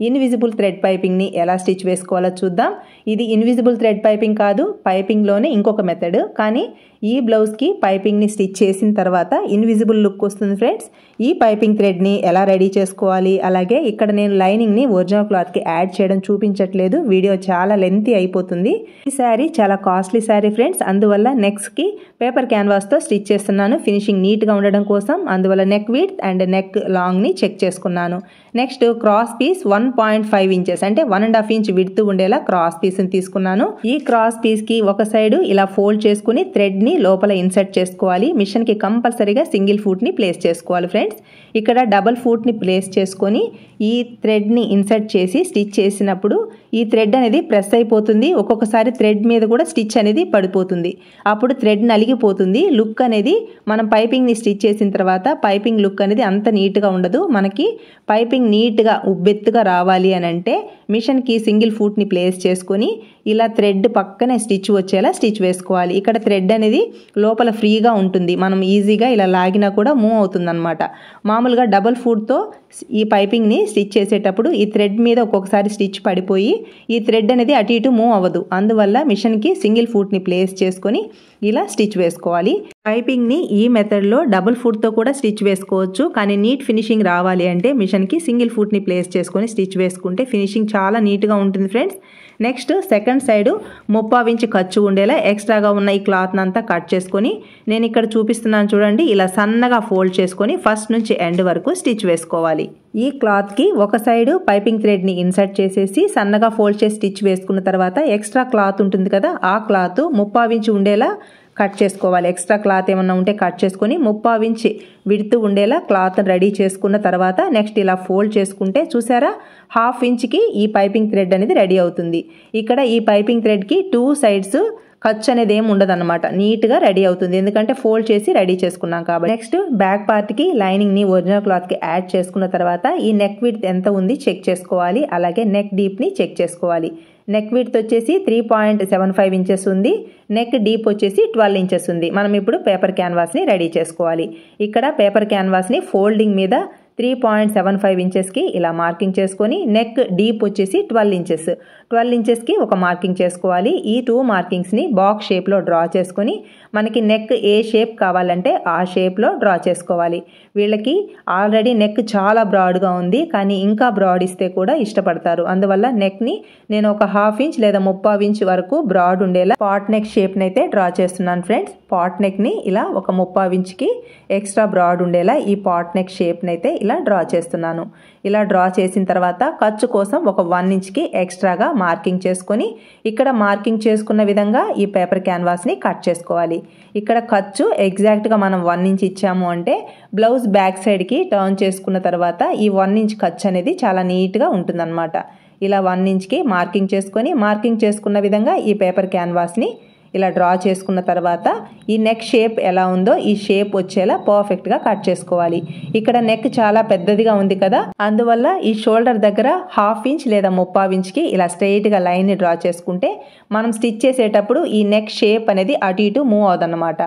ఇన్విజిబుల్ థ్రెడ్ పైపింగ్ని ఎలా స్టిచ్ వేసుకోవాలో చూద్దాం ఇది ఇన్విజిబుల్ థ్రెడ్ పైపింగ్ కాదు పైపింగ్లోనే ఇంకొక మెథడ్ కానీ ఈ బ్లౌజ్కి పైపింగ్ని స్టిచ్ చేసిన తర్వాత ఇన్విజిబుల్ లుక్ వస్తుంది ఫ్రెండ్స్ ఈ పైపింగ్ థ్రెడ్ని ఎలా రెడీ చేసుకోవాలి అలాగే ఇక్కడ నేను లైనింగ్ని ఒరిజినల్ క్లాత్కి యాడ్ చేయడం చూపించట్లేదు వీడియో చాలా లెంతీ అయిపోతుంది ఈ శారీ చాలా కాస్ట్లీ శారీ ఫ్రెండ్స్ అందువల్ల నెక్స్ట్కి పేపర్ క్యాన్వాస్తో స్టిచ్ చేస్తున్నాను ఫినిషింగ్ నీట్గా ఉండడం కోసం అందువల్ల నెక్ విడ్త్ అండ్ నెక్ లాంగ్ని చెక్ చేసుకున్నాను next cross piece one point five inches అంటే one and half inch width ఉండేలా క్రాస్ పీస్ పీస్ని తీసుకున్నాను ఈ క్రాస్ కి ఒక సైడ్ ఇలా ఫోల్డ్ చేసుకుని ని లోపల ఇన్సర్ట్ చేసుకోవాలి మిషన్ కి కంపల్సరీగా సింగిల్ ని ప్లేస్ చేసుకోవాలి ఫ్రెండ్స్ ఇక్కడ డబల్ ని ప్లేస్ చేసుకొని ఈ థ్రెడ్ని ఇన్సర్ట్ చేసి స్టిచ్ చేసినప్పుడు ఈ థ్రెడ్ అనేది ప్రెస్ అయిపోతుంది ఒక్కొక్కసారి థ్రెడ్ మీద కూడా స్టిచ్ అనేది పడిపోతుంది అప్పుడు థ్రెడ్ నలిగిపోతుంది లుక్ అనేది మనం పైపింగ్ని స్టిచ్ చేసిన తర్వాత పైపింగ్ లుక్ అనేది అంత నీట్గా ఉండదు మనకి పైపింగ్ నీట్గా ఉబ్బెత్తుగా రావాలి అని అంటే మిషన్కి సింగిల్ ఫూట్ని ప్లేస్ చేసుకొని ఇలా థ్రెడ్ పక్కనే స్టిచ్ వచ్చేలా స్టిచ్ వేసుకోవాలి ఇక్కడ థ్రెడ్ అనేది లోపల ఫ్రీగా ఉంటుంది మనం ఈజీగా ఇలా లాగినా కూడా మూవ్ అవుతుందన్నమాట మామూలుగా డబల్ ఫుడ్తో ఈ పైపింగ్ని స్టిచ్ చేసేటప్పుడు ఈ థ్రెడ్ మీద ఒక్కొక్కసారి స్టిచ్ పడిపోయి ఈ థ్రెడ్ అనేది అటు ఇటు మూవ్ అవ్వదు అందువల్ల మిషన్కి సింగిల్ ఫుడ్ని ప్లేస్ చేసుకొని ఇలా స్టిచ్ వేసుకోవాలి పైపింగ్ని ఈ మెథడ్లో డబుల్ ఫుడ్తో కూడా స్టిచ్ వేసుకోవచ్చు కానీ నీట్ ఫినిషింగ్ రావాలి అంటే మిషన్కి సింగిల్ ఫుడ్ని ప్లేస్ చేసుకొని స్టిచ్ వేసుకుంటే ఫినిషింగ్ చాలా నీట్గా ఉంటుంది friends next second side inch ఖర్చు ఉండేలా ఎక్స్ట్రాగా ఉన్న ఈ క్లాత్ అంతా కట్ చేసుకొని నేను ఇక్కడ చూపిస్తున్నాను చూడండి ఇలా సన్నగా ఫోల్డ్ చేసుకొని ఫస్ట్ నుంచి ఎండ్ వరకు స్టిచ్ వేసుకోవాలి ఈ క్లాత్కి ఒక సైడ్ పైపింగ్ థ్రెడ్ని ఇన్సర్ట్ చేసేసి సన్నగా ఫోల్డ్ చేసి స్టిచ్ వేసుకున్న తర్వాత ఎక్స్ట్రా క్లాత్ ఉంటుంది కదా ఆ క్లాత్ వించి ఉండేలా కట్ చేసుకోవాలి ఎక్స్ట్రా క్లాత్ ఏమన్నా ఉంటే కట్ చేసుకొని ఇంచి విడుతూ ఉండేలా క్లాత్ రెడీ చేసుకున్న తర్వాత నెక్స్ట్ ఇలా ఫోల్డ్ చేసుకుంటే చూసారా హాఫ్ ఇంచ్కి ఈ పైపింగ్ థ్రెడ్ అనేది రెడీ అవుతుంది ఇక్కడ ఈ పైపింగ్ థ్రెడ్కి టూ సైడ్స్ ఖర్చు అనేది ఏమి ఉండదు అనమాట నీట్గా రెడీ అవుతుంది ఎందుకంటే ఫోల్డ్ చేసి రెడీ చేసుకున్నాం కాబట్టి నెక్స్ట్ బ్యాక్ పార్ట్కి లైనింగ్ని ఒరిజినల్ క్లాత్కి యాడ్ చేసుకున్న తర్వాత ఈ నెక్ విడ్త్ ఎంత ఉంది చెక్ చేసుకోవాలి అలాగే నెక్ డీప్ని చెక్ చేసుకోవాలి నెక్ విడ్త్ వచ్చేసి three point seven five inches ఉంది నెక్ డీప్ వచ్చేసి ట్వెల్వ్ ఇంచెస్ ఉంది మనం ఇప్పుడు పేపర్ క్యాన్వాస్ని రెడీ చేసుకోవాలి ఇక్కడ పేపర్ క్యాన్వాస్ని ఫోల్డింగ్ మీద త్రీ పాయింట్ సెవెన్ ఫైవ్ ఇంచెస్కి ఇలా మార్కింగ్ చేసుకొని నెక్ డీప్ వచ్చేసి ట్వెల్వ్ ఇంచెస్ ట్వెల్వ్ ఇంచెస్కి ఒక మార్కింగ్ చేసుకోవాలి ఈ టూ మార్కింగ్స్ని బాక్స్ షేప్లో డ్రా చేసుకొని మనకి నెక్ ఏ షేప్ కావాలంటే ఆ షేప్లో డ్రా చేసుకోవాలి వీళ్ళకి ఆల్రెడీ నెక్ చాలా బ్రాడ్గా ఉంది కానీ ఇంకా బ్రాడ్ ఇస్తే కూడా ఇష్టపడతారు అందువల్ల నెక్ని నేను ఒక హాఫ్ ఇంచ్ లేదా ముప్పై ఇంచ్ వరకు బ్రాడ్ ఉండేలా పాట్ నెక్ షేప్ని అయితే డ్రా చేస్తున్నాను ఫ్రెండ్స్ పాట్ నెక్ని ఇలా ఒక ముప్పై ఇంచ్కి ఎక్స్ట్రా బ్రాడ్ ఉండేలా ఈ పాట్ నెక్ షేప్ని అయితే ఇలా డ్రా చేస్తున్నాను ఇలా డ్రా చేసిన తర్వాత ఖర్చు కోసం ఒక వన్ ఇంచ్కి ఎక్స్ట్రాగా మార్కింగ్ చేసుకొని ఇక్కడ మార్కింగ్ చేసుకున్న విధంగా ఈ పేపర్ క్యాన్వాస్ని కట్ చేసుకోవాలి ఇక్కడ ఖర్చు ఎగ్జాక్ట్గా మనం వన్ ఇంచ్ ఇచ్చాము అంటే బ్లౌజ్ బ్యాక్ సైడ్కి టర్న్ చేసుకున్న తర్వాత ఈ వన్ ఇంచ్ ఖర్చు అనేది చాలా నీట్గా ఉంటుందన్నమాట ఇలా వన్ ఇంచ్కి మార్కింగ్ చేసుకొని మార్కింగ్ చేసుకున్న విధంగా ఈ పేపర్ క్యాన్వాస్ని ఇలా డ్రా చేసుకున్న తర్వాత ఈ నెక్ షేప్ ఎలా ఉందో ఈ షేప్ వచ్చేలా పర్ఫెక్ట్గా కట్ చేసుకోవాలి ఇక్కడ నెక్ చాలా పెద్దదిగా ఉంది కదా అందువల్ల ఈ షోల్డర్ దగ్గర హాఫ్ ఇంచ్ లేదా ముప్పావ్ ఇంచ్కి ఇలా స్ట్రెయిట్గా లైన్ని డ్రా చేసుకుంటే మనం స్టిచ్ చేసేటప్పుడు ఈ నెక్ షేప్ అనేది అటు ఇటు మూవ్ అవుదన్నమాట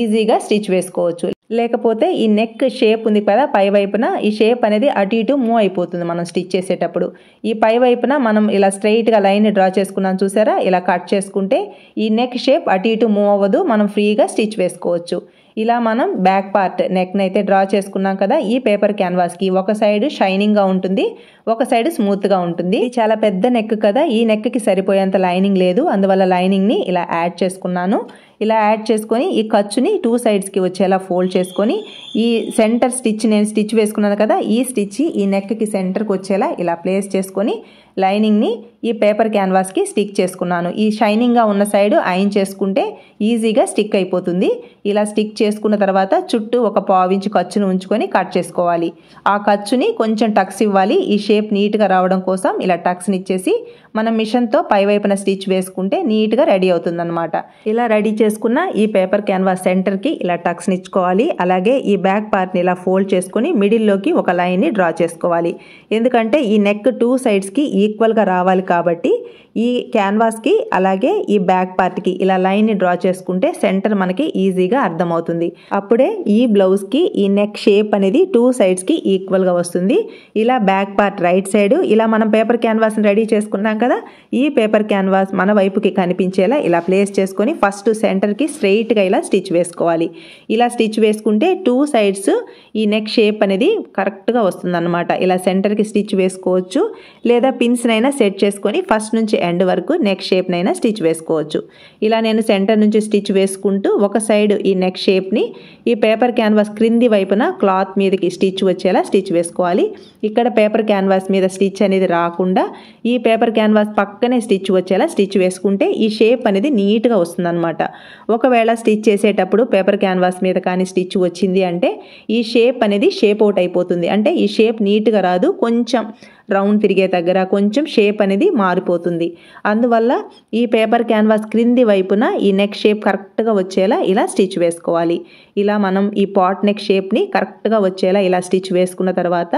ఈజీగా స్టిచ్ వేసుకోవచ్చు లేకపోతే ఈ నెక్ షేప్ ఉంది కదా పై వైపున ఈ షేప్ అనేది అటు ఇటు మూవ్ అయిపోతుంది మనం స్టిచ్ చేసేటప్పుడు ఈ పై వైపున మనం ఇలా స్ట్రైట్గా లైన్ డ్రా చేసుకున్నాం చూసారా ఇలా కట్ చేసుకుంటే ఈ నెక్ షేప్ అటు ఇటు మూవ్ అవ్వదు మనం ఫ్రీగా స్టిచ్ వేసుకోవచ్చు ఇలా మనం బ్యాక్ పార్ట్ నెక్ని అయితే డ్రా చేసుకున్నాం కదా ఈ పేపర్ క్యాన్వాస్కి ఒక సైడ్ షైనింగ్గా ఉంటుంది ఒక సైడ్ స్మూత్గా ఉంటుంది చాలా పెద్ద నెక్ కదా ఈ నెక్కి సరిపోయేంత లైనింగ్ లేదు అందువల్ల లైనింగ్ని ఇలా యాడ్ చేసుకున్నాను ఇలా యాడ్ చేసుకొని ఈ ఖర్చుని టూ సైడ్స్కి వచ్చేలా ఫోల్డ్ చేసుకొని ఈ సెంటర్ స్టిచ్ నేను స్టిచ్ వేసుకున్నాను కదా ఈ స్టిచ్ ఈ నెక్కి సెంటర్కి వచ్చేలా ఇలా ప్లేస్ చేసుకొని లైనింగ్ని ఈ పేపర్ క్యాన్వాస్కి స్టిక్ చేసుకున్నాను ఈ షైనింగ్గా ఉన్న సైడ్ ఐన్ చేసుకుంటే ఈజీగా స్టిక్ అయిపోతుంది ఇలా స్టిక్ చేసుకున్న తర్వాత చుట్టూ ఒక పావించి ఖర్చును ఉంచుకొని కట్ చేసుకోవాలి ఆ ఖర్చుని కొంచెం టక్స్ ఇవ్వాలి ఈ షేప్ నీట్గా రావడం కోసం ఇలా టక్స్ని ఇచ్చేసి మనం మిషన్తో పైవైపున స్టిచ్ వేసుకుంటే నీట్గా రెడీ అవుతుందన్నమాట ఇలా రెడీ చేసుకున్న ఈ పేపర్ క్యాన్వాస్ సెంటర్కి ఇలా టక్స్ని ఇచ్చుకోవాలి అలాగే ఈ బ్యాక్ పార్ట్ని ఇలా ఫోల్డ్ చేసుకుని మిడిల్లోకి ఒక లైన్ని డ్రా చేసుకోవాలి ఎందుకంటే ఈ నెక్ టూ సైడ్స్కి ఈక్వల్గా రావాలి కాబట్టి ఈ క్యాన్వాస్కి అలాగే ఈ బ్యాక్ పార్ట్కి ఇలా లైన్ని డ్రా చేసుకుంటే సెంటర్ మనకి ఈజీగా అర్థమవుతుంది అప్పుడే ఈ బ్లౌజ్కి ఈ నెక్ షేప్ అనేది టూ సైడ్స్కి ఈక్వల్గా వస్తుంది ఇలా బ్యాక్ పార్ట్ రైట్ సైడ్ ఇలా మనం పేపర్ క్యాన్వాస్ని రెడీ చేసుకున్నాం కదా ఈ పేపర్ క్యాన్వాస్ మన వైపుకి కనిపించేలా ఇలా ప్లేస్ చేసుకొని ఫస్ట్ సెంటర్కి స్ట్రెయిట్గా ఇలా స్టిచ్ వేసుకోవాలి ఇలా స్టిచ్ వేసుకుంటే టూ సైడ్స్ ఈ నెక్ షేప్ అనేది కరెక్ట్గా వస్తుందన్నమాట ఇలా సెంటర్కి స్టిచ్ వేసుకోవచ్చు లేదా పిన్స్నైనా సెట్ చేసుకొని ఫస్ట్ నుంచి ఎండ్ వరకు నెక్ షేప్నైనా స్టిచ్ వేసుకోవచ్చు ఇలా నేను సెంటర్ నుంచి స్టిచ్ వేసుకుంటూ ఒక సైడ్ ఈ నెక్ షేప్ని ఈ పేపర్ క్యాన్వాస్ క్రింది వైపున క్లాత్ మీదకి స్టిచ్ వచ్చేలా స్టిచ్ వేసుకోవాలి ఇక్కడ పేపర్ క్యాన్వాస్ క్యాన్వాస్ మీద స్టిచ్ అనేది రాకుండా ఈ పేపర్ క్యాన్వాస్ పక్కనే స్టిచ్ వచ్చేలా స్టిచ్ వేసుకుంటే ఈ షేప్ అనేది నీట్గా వస్తుందన్నమాట ఒకవేళ స్టిచ్ చేసేటప్పుడు పేపర్ క్యాన్వాస్ మీద కానీ స్టిచ్ వచ్చింది అంటే ఈ షేప్ అనేది షేప్ అవుట్ అయిపోతుంది అంటే ఈ షేప్ నీట్గా రాదు కొంచెం రౌండ్ తిరిగే దగ్గర కొంచెం షేప్ అనేది మారిపోతుంది అందువల్ల ఈ పేపర్ క్యాన్వాస్ క్రింది వైపున ఈ నెక్ షేప్ కరెక్ట్గా వచ్చేలా ఇలా స్టిచ్ వేసుకోవాలి ఇలా మనం ఈ పాట్ నెక్ షేప్ని కరెక్ట్గా వచ్చేలా ఇలా స్టిచ్ వేసుకున్న తర్వాత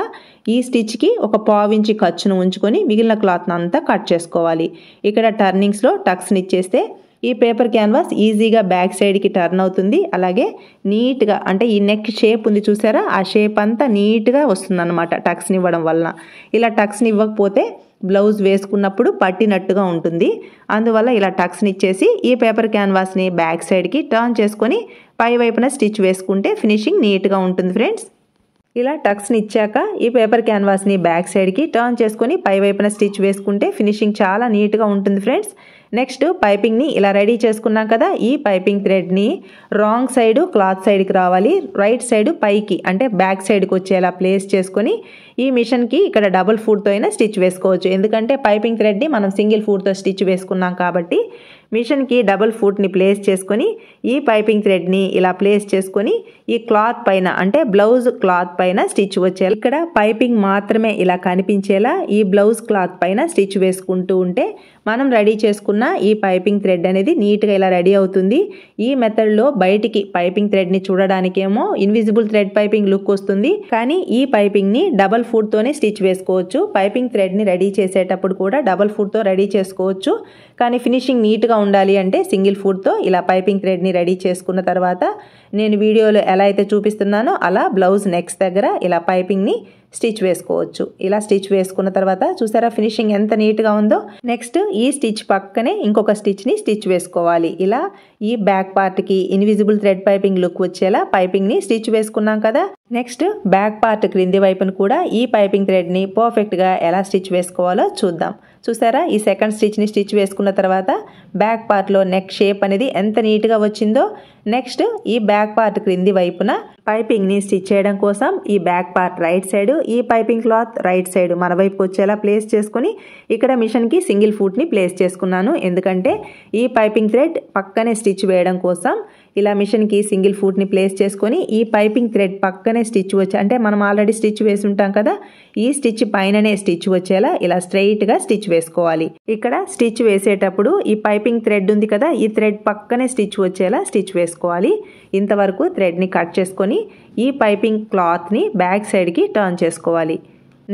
ఈ స్టిచ్కి ఒక పావించి ఖర్చును ఉంచుకొని మిగిలిన క్లాత్ని అంతా కట్ చేసుకోవాలి ఇక్కడ టర్నింగ్స్లో టక్స్ని ఇచ్చేస్తే ఈ పేపర్ క్యాన్వాస్ ఈజీగా బ్యాక్ సైడ్కి టర్న్ అవుతుంది అలాగే నీట్గా అంటే ఈ నెక్ షేప్ ఉంది చూసారా ఆ షేప్ అంతా నీట్గా వస్తుందన్నమాట టక్స్ని ఇవ్వడం వలన ఇలా టక్స్ని ఇవ్వకపోతే బ్లౌజ్ వేసుకున్నప్పుడు పట్టినట్టుగా ఉంటుంది అందువల్ల ఇలా టక్స్ని ఇచ్చేసి ఈ పేపర్ క్యాన్వాస్ని బ్యాక్ సైడ్కి టర్న్ చేసుకొని పై వైపున స్టిచ్ వేసుకుంటే ఫినిషింగ్ నీట్గా ఉంటుంది ఫ్రెండ్స్ ఇలా టక్స్ని ఇచ్చాక ఈ పేపర్ క్యాన్వాస్ని బ్యాక్ సైడ్కి టర్న్ చేసుకొని పై వైపున స్టిచ్ వేసుకుంటే ఫినిషింగ్ చాలా నీట్గా ఉంటుంది ఫ్రెండ్స్ నెక్స్ట్ పైపింగ్ని ఇలా రెడీ చేసుకున్నాం కదా ఈ పైపింగ్ థ్రెడ్ని రాంగ్ సైడ్ క్లాత్ సైడ్కి రావాలి రైట్ సైడ్ పైకి అంటే బ్యాక్ సైడ్కి వచ్చేలా ప్లేస్ చేసుకొని ఈ మిషన్కి ఇక్కడ డబుల్ ఫూడ్తో అయినా స్టిచ్ వేసుకోవచ్చు ఎందుకంటే పైపింగ్ థ్రెడ్ని మనం సింగిల్ ఫూడ్తో స్టిచ్ వేసుకున్నాం కాబట్టి మిషన్కి డబుల్ ఫూట్ని ప్లేస్ చేసుకొని ఈ పైపింగ్ థ్రెడ్ని ఇలా ప్లేస్ చేసుకొని ఈ క్లాత్ పైన అంటే బ్లౌజ్ క్లాత్ పైన స్టిచ్ వచ్చేలా ఇక్కడ పైపింగ్ మాత్రమే ఇలా కనిపించేలా ఈ బ్లౌజ్ క్లాత్ పైన స్టిచ్ వేసుకుంటూ ఉంటే మనం రెడీ చేసుకున్న ఈ పైపింగ్ థ్రెడ్ అనేది నీట్గా ఇలా రెడీ అవుతుంది ఈ మెథడ్లో బయటికి పైపింగ్ థ్రెడ్ని చూడడానికేమో ఇన్విజిబుల్ థ్రెడ్ పైపింగ్ లుక్ వస్తుంది కానీ ఈ పైపింగ్ని డబల్ ఫుడ్తోనే స్టిచ్ వేసుకోవచ్చు పైపింగ్ థ్రెడ్ని రెడీ చేసేటప్పుడు కూడా డబల్ ఫుడ్తో రెడీ చేసుకోవచ్చు కానీ ఫినిషింగ్ నీట్గా ఉండాలి అంటే సింగిల్ ఫుడ్తో ఇలా పైపింగ్ థ్రెడ్ని రెడీ చేసుకున్న తర్వాత నేను వీడియోలో ఎలా అయితే చూపిస్తున్నానో అలా బ్లౌజ్ నెక్స్ దగ్గర ఇలా పైపింగ్ని స్టిచ్ వేసుకోవచ్చు ఇలా స్టిచ్ వేసుకున్న తర్వాత చూసారా ఫినిషింగ్ ఎంత నీట్గా ఉందో నెక్స్ట్ ఈ స్టిచ్ పక్కనే ఇంకొక స్టిచ్ని స్టిచ్ వేసుకోవాలి ఇలా ఈ బ్యాక్ పార్ట్కి ఇన్విజిబుల్ థ్రెడ్ పైపింగ్ లుక్ వచ్చేలా పైపింగ్ని స్టిచ్ వేసుకున్నాం కదా నెక్స్ట్ బ్యాక్ పార్ట్ క్రింది వైపును కూడా ఈ పైపింగ్ థ్రెడ్ని పర్ఫెక్ట్గా ఎలా స్టిచ్ వేసుకోవాలో చూద్దాం చూసారా ఈ సెకండ్ స్టిచ్ని స్టిచ్ వేసుకున్న తర్వాత బ్యాక్ పార్ట్లో నెక్ షేప్ అనేది ఎంత నీట్గా వచ్చిందో నెక్స్ట్ ఈ బ్యాక్ పార్ట్ క్రింది వైపున పైపింగ్ని స్టిచ్ చేయడం కోసం ఈ బ్యాక్ పార్ట్ రైట్ సైడ్ ఈ పైపింగ్ క్లాత్ రైట్ సైడ్ మన వైపు వచ్చేలా ప్లేస్ చేసుకుని ఇక్కడ మిషన్కి సింగిల్ ఫుట్ని ప్లేస్ చేసుకున్నాను ఎందుకంటే ఈ పైపింగ్ థ్రెడ్ పక్కనే స్టిచ్ వేయడం కోసం ఇలా మిషన్కి సింగిల్ ఫుట్ని ప్లేస్ చేసుకొని ఈ పైపింగ్ థ్రెడ్ పక్కనే స్టిచ్ వచ్చి అంటే మనం ఆల్రెడీ స్టిచ్ వేసి ఉంటాం కదా ఈ స్టిచ్ పైననే స్టిచ్ వచ్చేలా ఇలా స్ట్రైట్గా స్టిచ్ వేసుకోవాలి ఇక్కడ స్టిచ్ వేసేటప్పుడు ఈ పైపింగ్ థ్రెడ్ ఉంది కదా ఈ థ్రెడ్ పక్కనే స్టిచ్ వచ్చేలా స్టిచ్ వేసుకోవాలి ఇంతవరకు థ్రెడ్ని కట్ చేసుకొని ఈ పైపింగ్ క్లాత్ని బ్యాక్ సైడ్కి టర్న్ చేసుకోవాలి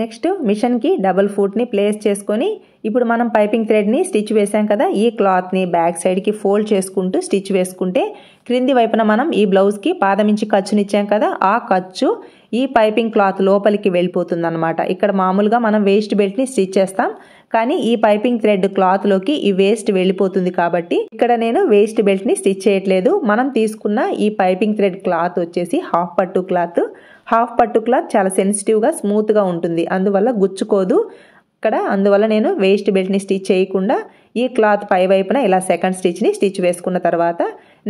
నెక్స్ట్ మిషన్కి డబుల్ ఫూట్ని ప్లేస్ చేసుకొని ఇప్పుడు మనం పైపింగ్ థ్రెడ్ని స్టిచ్ వేసాం కదా ఈ క్లాత్ని బ్యాక్ సైడ్కి ఫోల్డ్ చేసుకుంటూ స్టిచ్ వేసుకుంటే క్రింది వైపున మనం ఈ బ్లౌజ్కి పాదమించి ఖర్చునిచ్చాం కదా ఆ ఖర్చు ఈ పైపింగ్ క్లాత్ లోపలికి వెళ్ళిపోతుంది ఇక్కడ మామూలుగా మనం వేస్ట్ బెల్ట్ని స్టిచ్ చేస్తాం కానీ ఈ పైపింగ్ థ్రెడ్ లోకి ఈ వేస్ట్ వెళ్ళిపోతుంది కాబట్టి ఇక్కడ నేను వేస్ట్ బెల్ట్ని స్టిచ్ చేయట్లేదు మనం తీసుకున్న ఈ పైపింగ్ థ్రెడ్ క్లాత్ వచ్చేసి హాఫ్ పట్టు క్లాత్ హాఫ్ పట్టు క్లాత్ చాలా సెన్సిటివ్గా స్మూత్గా ఉంటుంది అందువల్ల గుచ్చుకోదు ఇక్కడ అందువల్ల నేను వేస్ట్ బెల్ట్ని స్టిచ్ చేయకుండా ఈ క్లాత్ పై వైపున ఇలా సెకండ్ స్టిచ్ని స్టిచ్ వేసుకున్న తర్వాత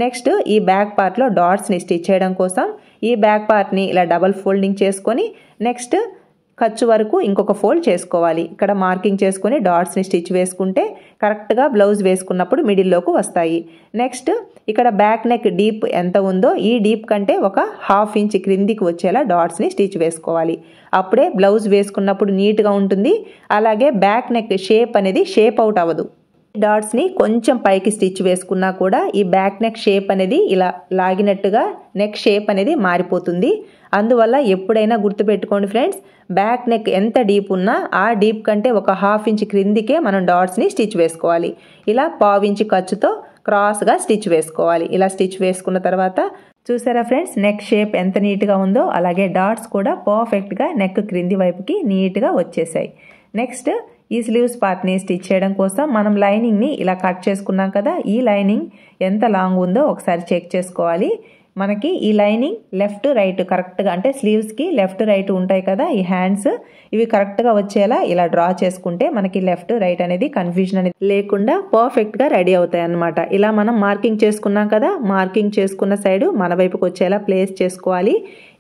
నెక్స్ట్ ఈ బ్యాక్ పార్ట్లో డాట్స్ని స్టిచ్ చేయడం కోసం ఈ బ్యాక్ పార్ట్ని ఇలా డబల్ ఫోల్డింగ్ చేసుకొని నెక్స్ట్ ఖర్చు వరకు ఇంకొక ఫోల్డ్ చేసుకోవాలి ఇక్కడ మార్కింగ్ చేసుకుని డాట్స్ని స్టిచ్ వేసుకుంటే కరెక్ట్గా బ్లౌజ్ వేసుకున్నప్పుడు మిడిల్లోకి వస్తాయి నెక్స్ట్ ఇక్కడ బ్యాక్ నెక్ డీప్ ఎంత ఉందో ఈ డీప్ కంటే ఒక హాఫ్ ఇంచ్ క్రిందికి వచ్చేలా డాట్స్ని స్టిచ్ వేసుకోవాలి అప్పుడే బ్లౌజ్ వేసుకున్నప్పుడు నీట్గా ఉంటుంది అలాగే బ్యాక్ నెక్ షేప్ అనేది షేప్ అవుట్ అవ్వదు డాట్స్ని కొంచెం పైకి స్టిచ్ వేసుకున్నా కూడా ఈ బ్యాక్ నెక్ షేప్ అనేది ఇలా లాగినట్టుగా నెక్ షేప్ అనేది మారిపోతుంది అందువల్ల ఎప్పుడైనా గుర్తుపెట్టుకోండి ఫ్రెండ్స్ బ్యాక్ నెక్ ఎంత డీప్ ఉన్నా ఆ డీప్ కంటే ఒక హాఫ్ ఇంచ్ క్రిందికే మనం డాట్స్ని స్టిచ్ వేసుకోవాలి ఇలా పావు ఇంచ్ ఖర్చుతో క్రాస్గా స్టిచ్ వేసుకోవాలి ఇలా స్టిచ్ వేసుకున్న తర్వాత చూసారా ఫ్రెండ్స్ నెక్ షేప్ ఎంత నీట్గా ఉందో అలాగే డాట్స్ కూడా పర్ఫెక్ట్గా నెక్ క్రింది వైపుకి నీట్గా వచ్చేసాయి నెక్స్ట్ ఈ స్లీవ్స్ పార్ట్ని స్టిచ్ చేయడం కోసం మనం లైనింగ్ని ఇలా కట్ చేసుకున్నాం కదా ఈ లైనింగ్ ఎంత లాంగ్ ఉందో ఒకసారి చెక్ చేసుకోవాలి మనకి ఈ లైనింగ్ లెఫ్ట్ రైట్ కరెక్ట్గా అంటే స్లీవ్స్కి లెఫ్ట్ రైట్ ఉంటాయి కదా ఈ హ్యాండ్స్ ఇవి కరెక్ట్గా వచ్చేలా ఇలా డ్రా చేసుకుంటే మనకి లెఫ్ట్ రైట్ అనేది కన్ఫ్యూజన్ అనేది లేకుండా పర్ఫెక్ట్గా రెడీ అవుతాయి అన్నమాట ఇలా మనం మార్కింగ్ చేసుకున్నాం కదా మార్కింగ్ చేసుకున్న సైడ్ మన వైపుకి వచ్చేలా ప్లేస్ చేసుకోవాలి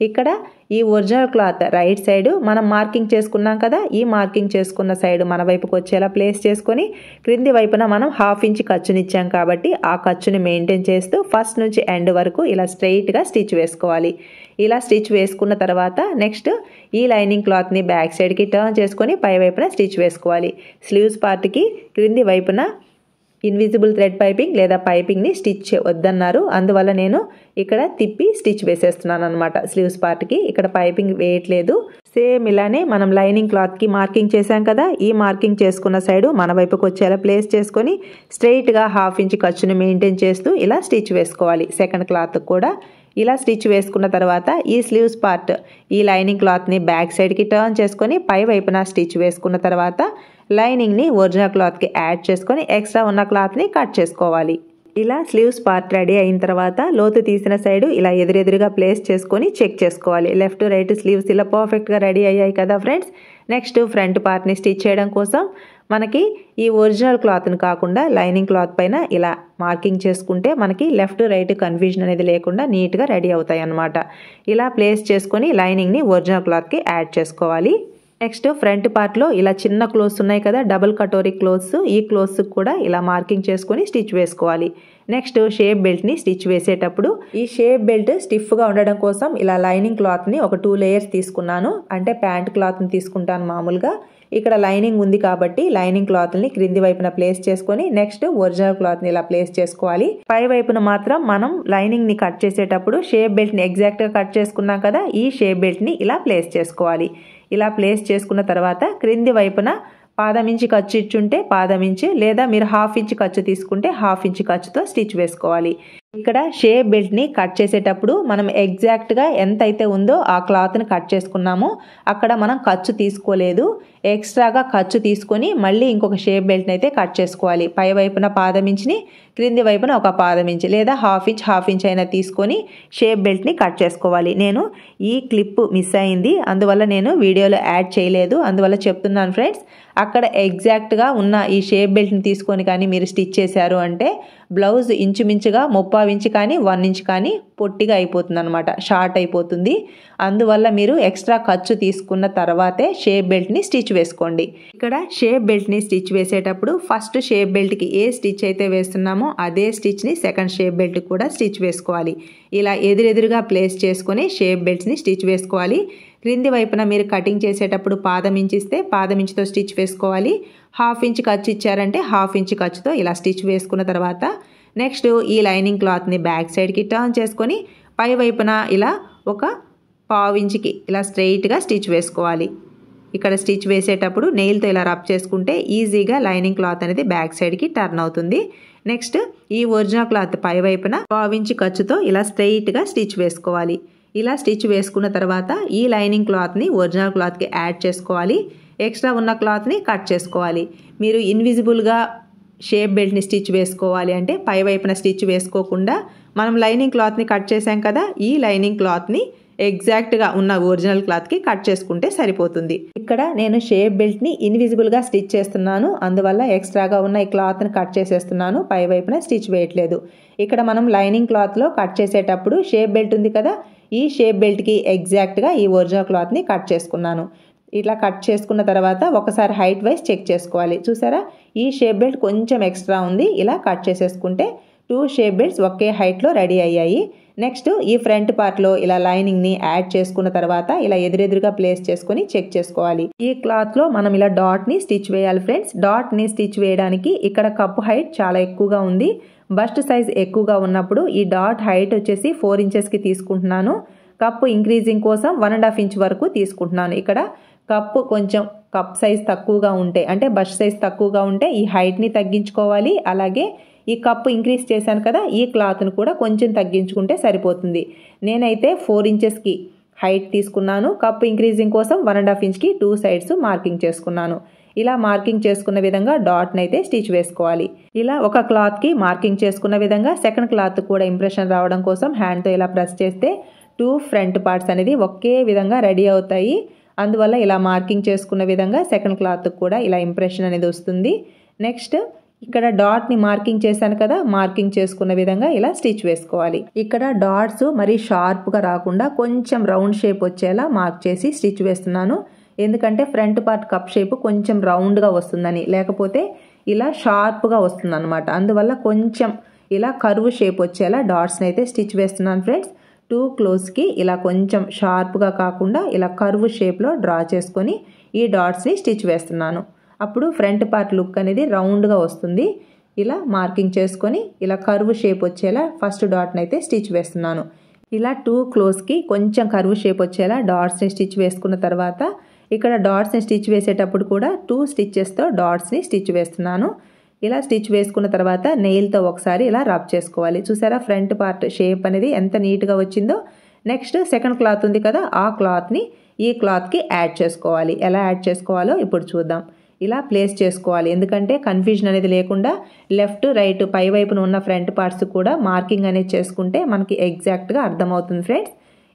ఇక్కడ ఈ ఒరిజినల్ క్లాత్ రైట్ సైడ్ మనం మార్కింగ్ చేసుకున్నాం కదా ఈ మార్కింగ్ చేసుకున్న సైడ్ మన వైపుకి వచ్చేలా ప్లేస్ చేసుకొని క్రింది వైపున మనం హాఫ్ ఇంచ్ ఖర్చునిచ్చాం కాబట్టి ఆ ఖర్చుని మెయింటైన్ చేస్తూ ఫస్ట్ నుంచి ఎండ్ వరకు ఇలా స్ట్రైట్గా స్టిచ్ వేసుకోవాలి ఇలా స్టిచ్ వేసుకున్న తర్వాత నెక్స్ట్ ఈ లైనింగ్ క్లాత్ని బ్యాక్ సైడ్కి టర్న్ చేసుకొని పై వైపున స్టిచ్ వేసుకోవాలి స్లీవ్స్ పార్ట్కి క్రింది వైపున ఇన్విజిబుల్ థ్రెడ్ పైపింగ్ లేదా పైపింగ్ని స్టిచ్ వద్దన్నారు అందువల్ల నేను ఇక్కడ తిప్పి స్టిచ్ వేసేస్తున్నాను అనమాట స్లీవ్స్ పార్ట్కి ఇక్కడ పైపింగ్ వేయట్లేదు సేమ్ ఇలానే మనం లైనింగ్ క్లాత్కి మార్కింగ్ చేసాం కదా ఈ మార్కింగ్ చేసుకున్న సైడు మన వైపుకి వచ్చేలా ప్లేస్ చేసుకొని స్ట్రైట్గా హాఫ్ ఇంచ్ ఖర్చును మెయింటైన్ చేస్తూ ఇలా స్టిచ్ వేసుకోవాలి సెకండ్ క్లాత్కి కూడా ఇలా స్టిచ్ వేసుకున్న తర్వాత ఈ స్లీవ్స్ పార్ట్ ఈ లైనింగ్ క్లాత్ని బ్యాక్ సైడ్కి టర్న్ చేసుకొని పై వైపున స్టిచ్ వేసుకున్న తర్వాత లైనింగ్ని ఒరిజినల్ క్లాత్కి యాడ్ చేసుకొని ఎక్స్ట్రా ఉన్న క్లాత్ని కట్ చేసుకోవాలి ఇలా స్లీవ్స్ పార్ట్ రెడీ అయిన తర్వాత లోతు తీసిన సైడ్ ఇలా ఎదురెదురుగా ప్లేస్ చేసుకొని చెక్ చేసుకోవాలి లెఫ్ట్ రైట్ స్లీవ్స్ ఇలా పర్ఫెక్ట్గా రెడీ అయ్యాయి కదా ఫ్రెండ్స్ నెక్స్ట్ ఫ్రంట్ పార్ట్ని స్టిచ్ చేయడం కోసం మనకి ఈ ఒరిజినల్ క్లాత్ని కాకుండా లైనింగ్ క్లాత్ పైన ఇలా మార్కింగ్ చేసుకుంటే మనకి లెఫ్ట్ రైట్ కన్ఫ్యూజన్ అనేది లేకుండా నీట్గా రెడీ అవుతాయి అన్నమాట ఇలా ప్లేస్ చేసుకొని లైనింగ్ని ఒరిజినల్ క్లాత్కి యాడ్ చేసుకోవాలి నెక్స్ట్ ఫ్రంట్ పార్ట్లో ఇలా చిన్న క్లోత్స్ ఉన్నాయి కదా డబుల్ కటోరీ క్లోత్స్ ఈ క్లోత్స్ కూడా ఇలా మార్కింగ్ చేసుకొని స్టిచ్ వేసుకోవాలి నెక్స్ట్ షేప్ బెల్ట్ని స్టిచ్ వేసేటప్పుడు ఈ షేప్ బెల్ట్ స్టిఫ్గా ఉండడం కోసం ఇలా లైనింగ్ క్లాత్ని ఒక టూ లేయర్స్ తీసుకున్నాను అంటే ప్యాంట్ క్లాత్ని తీసుకుంటాను మామూలుగా ఇక్కడ లైనింగ్ ఉంది కాబట్టి లైనింగ్ క్లాత్ని క్రింది వైపున ప్లేస్ చేసుకొని నెక్స్ట్ ఒరిజినల్ క్లాత్ని ఇలా ప్లేస్ చేసుకోవాలి పై వైపున మాత్రం మనం లైనింగ్ని కట్ చేసేటప్పుడు షేప్ బెల్ట్ని ఎగ్జాక్ట్గా కట్ చేసుకున్నాం కదా ఈ షేప్ బెల్ట్ని ఇలా ప్లేస్ చేసుకోవాలి ఇలా ప్లేస్ చేసుకున్న తర్వాత క్రింది వైపున ఇంచు ఖర్చు ఇచ్చుంటే ఇంచు లేదా మీరు హాఫ్ ఇంచ్ ఖర్చు తీసుకుంటే హాఫ్ ఇంచ్ ఖర్చుతో స్టిచ్ వేసుకోవాలి ఇక్కడ షేప్ బెల్ట్ని కట్ చేసేటప్పుడు మనం ఎగ్జాక్ట్గా ఎంత అయితే ఉందో ఆ క్లాత్ని కట్ చేసుకున్నామో అక్కడ మనం ఖర్చు తీసుకోలేదు ఎక్స్ట్రాగా ఖర్చు తీసుకొని మళ్ళీ ఇంకొక షేప్ బెల్ట్ని అయితే కట్ చేసుకోవాలి పై వైపున పాదమించిని క్రింది వైపున ఒక పాదమించి లేదా హాఫ్ ఇంచ్ హాఫ్ ఇంచ్ అయినా తీసుకొని షేప్ బెల్ట్ని కట్ చేసుకోవాలి నేను ఈ క్లిప్ మిస్ అయింది అందువల్ల నేను వీడియోలో యాడ్ చేయలేదు అందువల్ల చెప్తున్నాను ఫ్రెండ్స్ అక్కడ ఎగ్జాక్ట్గా ఉన్న ఈ షేప్ బెల్ట్ని తీసుకొని కానీ మీరు స్టిచ్ చేశారు అంటే బ్లౌజ్ ఇంచుమించుగా ముప్పావు ఇంచు కానీ వన్ ఇంచు కానీ పొట్టిగా అయిపోతుంది అనమాట షార్ట్ అయిపోతుంది అందువల్ల మీరు ఎక్స్ట్రా ఖర్చు తీసుకున్న తర్వాతే షేప్ బెల్ట్ని స్టిచ్ వేసుకోండి ఇక్కడ షేప్ బెల్ట్ని స్టిచ్ వేసేటప్పుడు ఫస్ట్ షేప్ బెల్ట్కి ఏ స్టిచ్ అయితే వేస్తున్నామో అదే స్టిచ్ని సెకండ్ షేప్ బెల్ట్ కూడా స్టిచ్ వేసుకోవాలి ఇలా ఎదురెదురుగా ప్లేస్ చేసుకొని షేప్ బెల్ట్స్ని స్టిచ్ వేసుకోవాలి క్రింది వైపున మీరు కటింగ్ చేసేటప్పుడు పాదం ఇంచ్ ఇస్తే పాదం ఇంచుతో స్టిచ్ వేసుకోవాలి హాఫ్ ఇంచ్ ఖర్చు ఇచ్చారంటే హాఫ్ ఇంచ్ ఖర్చుతో ఇలా స్టిచ్ వేసుకున్న తర్వాత నెక్స్ట్ ఈ లైనింగ్ క్లాత్ని బ్యాక్ సైడ్కి టర్న్ చేసుకొని పై వైపున ఇలా ఒక పావు ఇంచుకి ఇలా స్ట్రెయిట్గా స్టిచ్ వేసుకోవాలి ఇక్కడ స్టిచ్ వేసేటప్పుడు నెయిల్తో ఇలా రబ్ చేసుకుంటే ఈజీగా లైనింగ్ క్లాత్ అనేది బ్యాక్ సైడ్కి టర్న్ అవుతుంది నెక్స్ట్ ఈ ఒరిజినల్ క్లాత్ పై వైపున పావించి ఖర్చుతో ఇలా స్ట్రెయిట్గా స్టిచ్ వేసుకోవాలి ఇలా స్టిచ్ వేసుకున్న తర్వాత ఈ లైనింగ్ క్లాత్ని ఒరిజినల్ క్లాత్కి యాడ్ చేసుకోవాలి ఎక్స్ట్రా ఉన్న క్లాత్ని కట్ చేసుకోవాలి మీరు ఇన్విజిబుల్గా షేప్ బెల్ట్ని స్టిచ్ వేసుకోవాలి అంటే పై వైపున స్టిచ్ వేసుకోకుండా మనం లైనింగ్ క్లాత్ని కట్ చేసాం కదా ఈ లైనింగ్ క్లాత్ని ఎగ్జాక్ట్గా ఉన్న ఒరిజినల్ క్లాత్కి కట్ చేసుకుంటే సరిపోతుంది ఇక్కడ నేను షేప్ బెల్ట్ని ఇన్విజిబుల్గా స్టిచ్ చేస్తున్నాను అందువల్ల ఎక్స్ట్రాగా ఉన్న ఈ క్లాత్ని కట్ చేసేస్తున్నాను పై వైపున స్టిచ్ వేయట్లేదు ఇక్కడ మనం లైనింగ్ క్లాత్లో కట్ చేసేటప్పుడు షేప్ బెల్ట్ ఉంది కదా ఈ షేప్ బెల్ట్కి ఎగ్జాక్ట్గా ఈ ఒరిజినల్ క్లాత్ని కట్ చేసుకున్నాను ఇట్లా కట్ చేసుకున్న తర్వాత ఒకసారి హైట్ వైజ్ చెక్ చేసుకోవాలి చూసారా ఈ షేప్ బెల్ట్ కొంచెం ఎక్స్ట్రా ఉంది ఇలా కట్ చేసేసుకుంటే టూ షేప్ బెల్ట్స్ ఒకే హైట్లో రెడీ అయ్యాయి నెక్స్ట్ ఈ ఫ్రంట్ పార్ట్లో ఇలా లైనింగ్ని యాడ్ చేసుకున్న తర్వాత ఇలా ఎదురెదురుగా ప్లేస్ చేసుకుని చెక్ చేసుకోవాలి ఈ క్లాత్లో మనం ఇలా డాట్ని స్టిచ్ వేయాలి ఫ్రెండ్స్ డాట్ని స్టిచ్ వేయడానికి ఇక్కడ కప్పు హైట్ చాలా ఎక్కువగా ఉంది బస్ట్ సైజ్ ఎక్కువగా ఉన్నప్పుడు ఈ డాట్ హైట్ వచ్చేసి ఫోర్ ఇంచెస్కి తీసుకుంటున్నాను కప్పు ఇంక్రీజింగ్ కోసం వన్ అండ్ హాఫ్ ఇంచ్ వరకు తీసుకుంటున్నాను ఇక్కడ కప్పు కొంచెం కప్ సైజ్ తక్కువగా ఉంటే అంటే బస్ట్ సైజ్ తక్కువగా ఉంటే ఈ హైట్ని తగ్గించుకోవాలి అలాగే ఈ కప్పు ఇంక్రీజ్ చేశాను కదా ఈ క్లాత్ను కూడా కొంచెం తగ్గించుకుంటే సరిపోతుంది నేనైతే ఫోర్ ఇంచెస్కి హైట్ తీసుకున్నాను కప్పు ఇంక్రీజింగ్ కోసం వన్ అండ్ హాఫ్ ఇంచ్కి టూ సైడ్స్ మార్కింగ్ చేసుకున్నాను ఇలా మార్కింగ్ చేసుకున్న విధంగా డాట్ని అయితే స్టిచ్ వేసుకోవాలి ఇలా ఒక క్లాత్కి మార్కింగ్ చేసుకున్న విధంగా సెకండ్ క్లాత్ కూడా ఇంప్రెషన్ రావడం కోసం హ్యాండ్తో ఇలా ప్రెస్ చేస్తే టూ ఫ్రంట్ పార్ట్స్ అనేది ఒకే విధంగా రెడీ అవుతాయి అందువల్ల ఇలా మార్కింగ్ చేసుకున్న విధంగా సెకండ్ క్లాత్ కూడా ఇలా ఇంప్రెషన్ అనేది వస్తుంది నెక్స్ట్ ఇక్కడ డాట్ని మార్కింగ్ చేశాను కదా మార్కింగ్ చేసుకున్న విధంగా ఇలా స్టిచ్ వేసుకోవాలి ఇక్కడ డాట్స్ మరీ షార్ప్గా రాకుండా కొంచెం రౌండ్ షేప్ వచ్చేలా మార్క్ చేసి స్టిచ్ వేస్తున్నాను ఎందుకంటే ఫ్రంట్ పార్ట్ కప్ షేప్ కొంచెం రౌండ్గా వస్తుందని లేకపోతే ఇలా షార్ప్గా వస్తుంది అనమాట అందువల్ల కొంచెం ఇలా కరువు షేప్ వచ్చేలా డాట్స్ని అయితే స్టిచ్ వేస్తున్నాను ఫ్రెండ్స్ టూ క్లోజ్కి ఇలా కొంచెం షార్ప్గా కాకుండా ఇలా కరువు షేప్లో డ్రా చేసుకొని ఈ డాట్స్ని స్టిచ్ వేస్తున్నాను అప్పుడు ఫ్రంట్ పార్ట్ లుక్ అనేది రౌండ్గా వస్తుంది ఇలా మార్కింగ్ చేసుకొని ఇలా కరువు షేప్ వచ్చేలా ఫస్ట్ డాట్ని అయితే స్టిచ్ వేస్తున్నాను ఇలా టూ క్లోజ్కి కొంచెం కరువు షేప్ వచ్చేలా డాట్స్ని స్టిచ్ వేసుకున్న తర్వాత ఇక్కడ డాట్స్ని స్టిచ్ వేసేటప్పుడు కూడా టూ స్టిచ్చెస్తో డాట్స్ని స్టిచ్ వేస్తున్నాను ఇలా స్టిచ్ వేసుకున్న తర్వాత నెయిల్తో ఒకసారి ఇలా రబ్ చేసుకోవాలి చూసారా ఫ్రంట్ పార్ట్ షేప్ అనేది ఎంత నీట్గా వచ్చిందో నెక్స్ట్ సెకండ్ క్లాత్ ఉంది కదా ఆ క్లాత్ని ఈ క్లాత్కి యాడ్ చేసుకోవాలి ఎలా యాడ్ చేసుకోవాలో ఇప్పుడు చూద్దాం ఇలా ప్లేస్ చేసుకోవాలి ఎందుకంటే కన్ఫ్యూజన్ అనేది లేకుండా లెఫ్ట్ రైట్ పై వైపున ఉన్న ఫ్రంట్ పార్ట్స్ కూడా మార్కింగ్ అనేది చేసుకుంటే మనకి ఎగ్జాక్ట్గా అర్థమవుతుంది ఫ్రెండ్స్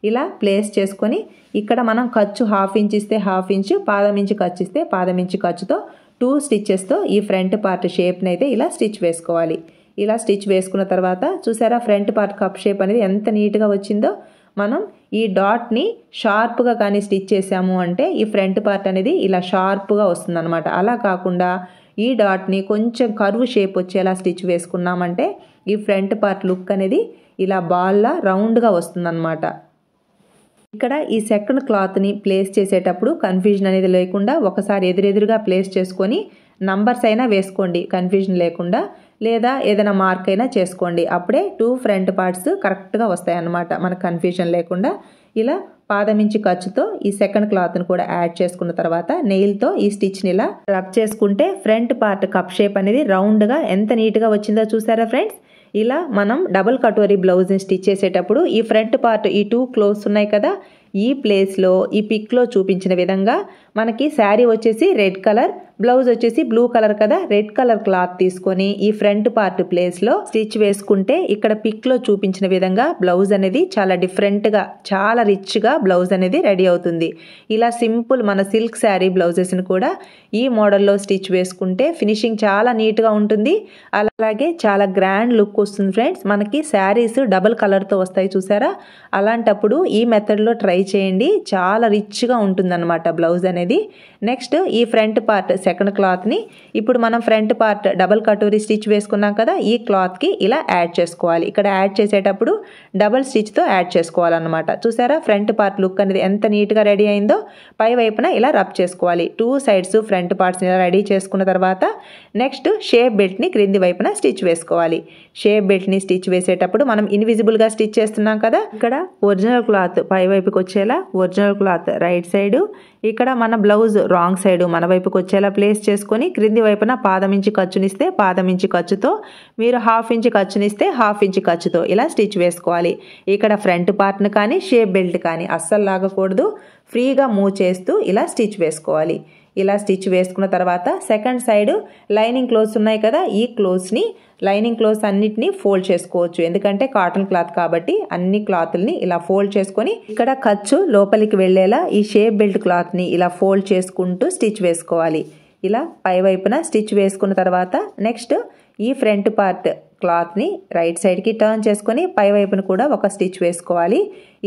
ఇలా ప్లేస్ చేసుకొని ఇక్కడ మనం ఖర్చు హాఫ్ ఇంచ్ ఇస్తే హాఫ్ ఇంచ్ పాదం ఇంచు ఖర్చు ఇస్తే పాదం ఇంచు ఖర్చుతో టూ స్టిచ్చెస్తో ఈ ఫ్రంట్ పార్ట్ షేప్ని అయితే ఇలా స్టిచ్ వేసుకోవాలి ఇలా స్టిచ్ వేసుకున్న తర్వాత చూసారా ఫ్రంట్ పార్ట్ కప్ షేప్ అనేది ఎంత నీట్గా వచ్చిందో మనం ఈ డాట్ని షార్ప్గా కానీ స్టిచ్ చేసాము అంటే ఈ ఫ్రంట్ పార్ట్ అనేది ఇలా షార్ప్గా వస్తుందన్నమాట అలా కాకుండా ఈ డాట్ని కొంచెం కర్వ్ షేప్ వచ్చేలా స్టిచ్ వేసుకున్నామంటే ఈ ఫ్రంట్ పార్ట్ లుక్ అనేది ఇలా బాల్లా రౌండ్గా వస్తుందన్నమాట ఇక్కడ ఈ సెకండ్ క్లాత్ని ప్లేస్ చేసేటప్పుడు కన్ఫ్యూజన్ అనేది లేకుండా ఒకసారి ఎదురెదురుగా ప్లేస్ చేసుకొని నంబర్స్ అయినా వేసుకోండి కన్ఫ్యూజన్ లేకుండా లేదా ఏదైనా మార్క్ అయినా చేసుకోండి అప్పుడే టూ ఫ్రంట్ పార్ట్స్ కరెక్ట్గా వస్తాయన్నమాట మనకు కన్ఫ్యూజన్ లేకుండా ఇలా పాదమించి ఖర్చుతో ఈ సెకండ్ క్లాత్ను కూడా యాడ్ చేసుకున్న తర్వాత నెయిల్తో ఈ స్టిచ్ని ఇలా రబ్ చేసుకుంటే ఫ్రంట్ పార్ట్ కప్ షేప్ అనేది రౌండ్గా ఎంత నీట్గా వచ్చిందో చూసారా ఫ్రెండ్స్ ఇలా మనం డబుల్ కటోరీ బ్లౌజ్ని స్టిచ్ చేసేటప్పుడు ఈ ఫ్రంట్ పార్ట్ ఈ టూ క్లోత్స్ ఉన్నాయి కదా ఈ ప్లేస్లో ఈ పిక్లో చూపించిన విధంగా మనకి శారీ వచ్చేసి రెడ్ కలర్ బ్లౌజ్ వచ్చేసి బ్లూ కలర్ కదా రెడ్ కలర్ క్లాత్ తీసుకొని ఈ ఫ్రంట్ పార్ట్ ప్లేస్లో స్టిచ్ వేసుకుంటే ఇక్కడ పిక్లో చూపించిన విధంగా బ్లౌజ్ అనేది చాలా డిఫరెంట్గా చాలా రిచ్గా బ్లౌజ్ అనేది రెడీ అవుతుంది ఇలా సింపుల్ మన సిల్క్ శారీ బ్లౌజెస్ని కూడా ఈ మోడల్లో స్టిచ్ వేసుకుంటే ఫినిషింగ్ చాలా నీట్గా ఉంటుంది అలాగే చాలా గ్రాండ్ లుక్ వస్తుంది ఫ్రెండ్స్ మనకి శారీస్ డబుల్ కలర్తో వస్తాయి చూసారా అలాంటప్పుడు ఈ మెథడ్లో ట్రై చేయండి చాలా రిచ్గా ఉంటుందన్నమాట బ్లౌజ్ అనేది అనేది నెక్స్ట్ ఈ ఫ్రంట్ పార్ట్ సెకండ్ క్లాత్ని ఇప్పుడు మనం ఫ్రంట్ పార్ట్ డబల్ కటోరీ స్టిచ్ వేసుకున్నాం కదా ఈ క్లాత్కి ఇలా యాడ్ చేసుకోవాలి ఇక్కడ యాడ్ చేసేటప్పుడు డబల్ స్టిచ్తో యాడ్ చేసుకోవాలన్నమాట చూసారా ఫ్రంట్ పార్ట్ లుక్ అనేది ఎంత నీట్గా రెడీ అయిందో పై వైపున ఇలా రబ్ చేసుకోవాలి టూ సైడ్స్ ఫ్రంట్ పార్ట్స్ని ఇలా రెడీ చేసుకున్న తర్వాత నెక్స్ట్ షేప్ బెల్ట్ని క్రింది వైపున స్టిచ్ వేసుకోవాలి షేప్ బెల్ట్ని స్టిచ్ వేసేటప్పుడు మనం ఇన్విజిబుల్గా స్టిచ్ చేస్తున్నాం కదా ఇక్కడ ఒరిజినల్ క్లాత్ పై వైపుకి వచ్చేలా ఒరిజినల్ క్లాత్ రైట్ సైడ్ ఇక్కడ మనం మన బ్లౌజ్ రాంగ్ సైడ్ మన వైపుకు వచ్చేలా ప్లేస్ చేసుకొని క్రింది వైపున పాదం ఇంచు ఖర్చునిస్తే పాదం ఇంచు ఖర్చుతో మీరు హాఫ్ ఇంచ్ ఖర్చునిస్తే హాఫ్ ఇంచ్ ఖర్చుతో ఇలా స్టిచ్ వేసుకోవాలి ఇక్కడ ఫ్రంట్ పార్ట్ను కానీ షేప్ బెల్ట్ కానీ అస్సలు లాగకూడదు ఫ్రీగా మూవ్ చేస్తూ ఇలా స్టిచ్ వేసుకోవాలి ఇలా స్టిచ్ వేసుకున్న తర్వాత సెకండ్ సైడ్ లైనింగ్ క్లోత్స్ ఉన్నాయి కదా ఈ క్లోత్స్ని లైనింగ్ క్లోత్స్ అన్నిటిని ఫోల్డ్ చేసుకోవచ్చు ఎందుకంటే కాటన్ క్లాత్ కాబట్టి అన్ని క్లాత్ల్ని ఇలా ఫోల్డ్ చేసుకొని ఇక్కడ ఖర్చు లోపలికి వెళ్ళేలా ఈ షేప్ బెల్ట్ క్లాత్ని ఇలా ఫోల్డ్ చేసుకుంటూ స్టిచ్ వేసుకోవాలి ఇలా పై వైపున స్టిచ్ వేసుకున్న తర్వాత నెక్స్ట్ ఈ ఫ్రంట్ పార్ట్ క్లాత్ని రైట్ సైడ్కి టర్న్ చేసుకొని పై వైపును కూడా ఒక స్టిచ్ వేసుకోవాలి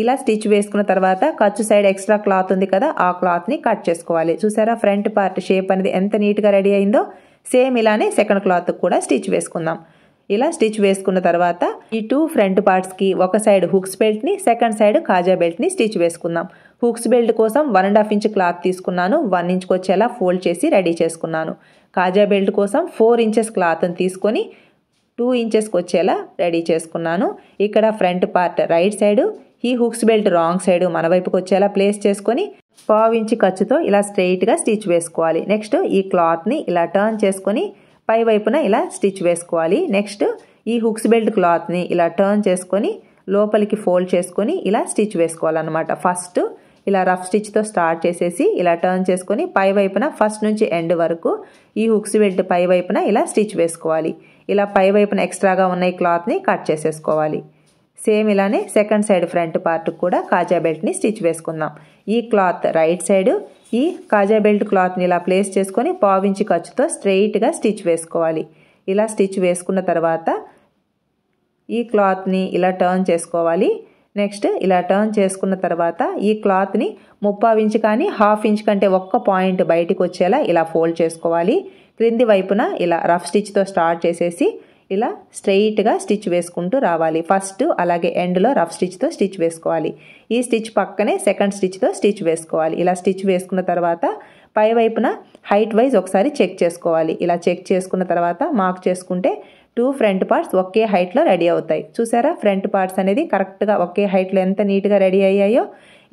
ఇలా స్టిచ్ వేసుకున్న తర్వాత ఖర్చు సైడ్ ఎక్స్ట్రా క్లాత్ ఉంది కదా ఆ క్లాత్ని కట్ చేసుకోవాలి చూసారా ఫ్రంట్ పార్ట్ షేప్ అనేది ఎంత నీట్గా రెడీ అయిందో సేమ్ ఇలానే సెకండ్ క్లాత్ కూడా స్టిచ్ వేసుకుందాం ఇలా స్టిచ్ వేసుకున్న తర్వాత ఈ టూ ఫ్రంట్ పార్ట్స్కి ఒక సైడ్ హుక్స్ బెల్ట్ని సెకండ్ సైడ్ కాజా బెల్ట్ని స్టిచ్ వేసుకుందాం హుక్స్ బెల్ట్ కోసం one and half inch cloth తీసుకున్నాను వన్ ఇంచ్కి వచ్చేలా ఫోల్డ్ చేసి రెడీ చేసుకున్నాను కాజా బెల్ట్ కోసం ఫోర్ ఇంచెస్ క్లాత్ని తీసుకొని టూ ఇంచెస్కి వచ్చేలా రెడీ చేసుకున్నాను ఇక్కడ ఫ్రంట్ పార్ట్ రైట్ సైడు ఈ హుక్స్ బెల్ట్ రాంగ్ సైడ్ మన వైపుకి వచ్చేలా ప్లేస్ చేసుకొని ఇంచి ఖర్చుతో ఇలా స్ట్రెయిట్గా స్టిచ్ వేసుకోవాలి నెక్స్ట్ ఈ క్లాత్ని ఇలా టర్న్ చేసుకొని పై వైపున ఇలా స్టిచ్ వేసుకోవాలి నెక్స్ట్ ఈ హుక్స్ బెల్ట్ క్లాత్ని ఇలా టర్న్ చేసుకొని లోపలికి ఫోల్డ్ చేసుకొని ఇలా స్టిచ్ వేసుకోవాలన్నమాట ఫస్ట్ ఇలా రఫ్ స్టిచ్తో స్టార్ట్ చేసేసి ఇలా టర్న్ చేసుకొని పై వైపున ఫస్ట్ నుంచి ఎండ్ వరకు ఈ హుక్స్ బెల్ట్ పై వైపున ఇలా స్టిచ్ వేసుకోవాలి ఇలా పై వైపున ఎక్స్ట్రాగా ఉన్న ఈ క్లాత్ని కట్ చేసేసుకోవాలి సేమ్ ఇలానే సెకండ్ సైడ్ ఫ్రంట్ పార్ట్ కూడా కాజా బెల్ట్ని స్టిచ్ వేసుకుందాం ఈ క్లాత్ రైట్ సైడ్ ఈ కాజా బెల్ట్ క్లాత్ని ఇలా ప్లేస్ చేసుకొని పావించి ఖర్చుతో స్ట్రెయిట్గా స్టిచ్ వేసుకోవాలి ఇలా స్టిచ్ వేసుకున్న తర్వాత ఈ క్లాత్ని ఇలా టర్న్ చేసుకోవాలి నెక్స్ట్ ఇలా టర్న్ చేసుకున్న తర్వాత ఈ క్లాత్ని ముప్పావించి కానీ హాఫ్ ఇంచ్ కంటే ఒక్క పాయింట్ బయటకు వచ్చేలా ఇలా ఫోల్డ్ చేసుకోవాలి క్రింది వైపున ఇలా రఫ్ స్టిచ్తో స్టార్ట్ చేసేసి ఇలా స్ట్రెయిట్గా స్టిచ్ వేసుకుంటూ రావాలి ఫస్ట్ అలాగే ఎండ్లో రఫ్ స్టిచ్తో స్టిచ్ వేసుకోవాలి ఈ స్టిచ్ పక్కనే సెకండ్ స్టిచ్తో స్టిచ్ వేసుకోవాలి ఇలా స్టిచ్ వేసుకున్న తర్వాత పై వైపున హైట్ వైజ్ ఒకసారి చెక్ చేసుకోవాలి ఇలా చెక్ చేసుకున్న తర్వాత మార్క్ చేసుకుంటే టూ ఫ్రంట్ పార్ట్స్ ఒకే హైట్లో రెడీ అవుతాయి చూసారా ఫ్రంట్ పార్ట్స్ అనేది కరెక్ట్గా ఒకే హైట్లో ఎంత నీట్గా రెడీ అయ్యాయో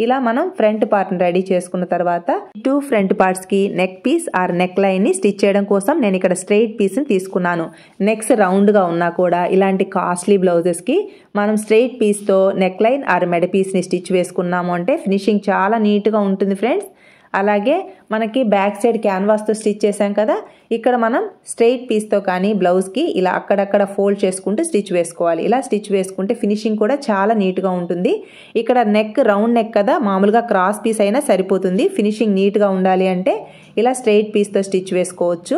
ఇలా మనం ఫ్రంట్ పార్ట్ని రెడీ చేసుకున్న తర్వాత టూ ఫ్రంట్ పార్ట్స్కి నెక్ పీస్ ఆర్ నెక్ లైన్ని స్టిచ్ చేయడం కోసం నేను ఇక్కడ స్ట్రెయిట్ పీస్ని తీసుకున్నాను నెక్స్ రౌండ్గా ఉన్నా కూడా ఇలాంటి కాస్ట్లీ బ్లౌజెస్కి మనం స్ట్రెయిట్ పీస్తో నెక్ లైన్ ఆర్ మెడ పీస్ని స్టిచ్ వేసుకున్నాము అంటే ఫినిషింగ్ చాలా నీట్గా ఉంటుంది ఫ్రెండ్స్ అలాగే మనకి బ్యాక్ సైడ్ క్యాన్వాస్తో స్టిచ్ చేసాం కదా ఇక్కడ మనం స్ట్రెయిట్ పీస్తో కానీ బ్లౌజ్కి ఇలా అక్కడక్కడ ఫోల్డ్ చేసుకుంటూ స్టిచ్ వేసుకోవాలి ఇలా స్టిచ్ వేసుకుంటే ఫినిషింగ్ కూడా చాలా నీట్గా ఉంటుంది ఇక్కడ నెక్ రౌండ్ నెక్ కదా మామూలుగా క్రాస్ పీస్ అయినా సరిపోతుంది ఫినిషింగ్ నీట్గా ఉండాలి అంటే ఇలా స్ట్రెయిట్ పీస్తో స్టిచ్ వేసుకోవచ్చు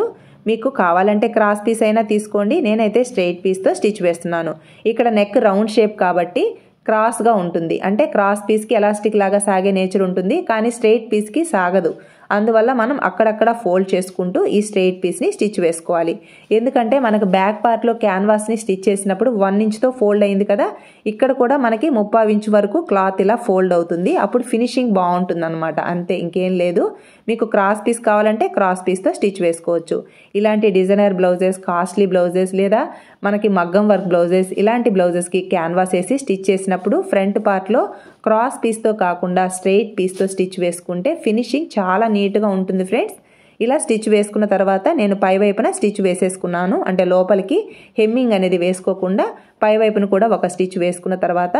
మీకు కావాలంటే క్రాస్ పీస్ అయినా తీసుకోండి నేనైతే స్ట్రెయిట్ పీస్తో స్టిచ్ వేస్తున్నాను ఇక్కడ నెక్ రౌండ్ షేప్ కాబట్టి క్రాస్గా ఉంటుంది అంటే క్రాస్ పీస్కి ఎలాస్టిక్ లాగా సాగే నేచర్ ఉంటుంది కానీ స్ట్రెయిట్ పీస్కి సాగదు అందువల్ల మనం అక్కడక్కడ ఫోల్డ్ చేసుకుంటూ ఈ స్ట్రెయిట్ పీస్ని స్టిచ్ వేసుకోవాలి ఎందుకంటే మనకు బ్యాక్ పార్ట్లో క్యాన్వాస్ని స్టిచ్ చేసినప్పుడు వన్ ఇంచ్తో ఫోల్డ్ అయింది కదా ఇక్కడ కూడా మనకి ముప్పై ఇంచ్ వరకు క్లాత్ ఇలా ఫోల్డ్ అవుతుంది అప్పుడు ఫినిషింగ్ బాగుంటుంది అనమాట అంతే ఇంకేం లేదు మీకు క్రాస్ పీస్ కావాలంటే క్రాస్ పీస్తో స్టిచ్ వేసుకోవచ్చు ఇలాంటి డిజైనర్ బ్లౌజెస్ కాస్ట్లీ బ్లౌజెస్ లేదా మనకి మగ్గం వర్క్ బ్లౌజెస్ ఇలాంటి బ్లౌజెస్కి క్యాన్వాస్ వేసి స్టిచ్ చేసినప్పుడు ఫ్రంట్ పార్ట్లో క్రాస్ పీస్తో కాకుండా స్ట్రెయిట్ పీస్తో స్టిచ్ వేసుకుంటే ఫినిషింగ్ చాలా నీట్గా ఉంటుంది ఫ్రెండ్స్ ఇలా స్టిచ్ వేసుకున్న తర్వాత నేను పైవైపున స్టిచ్ వేసేసుకున్నాను అంటే లోపలికి హెమ్మింగ్ అనేది వేసుకోకుండా పైవైపున కూడా ఒక స్టిచ్ వేసుకున్న తర్వాత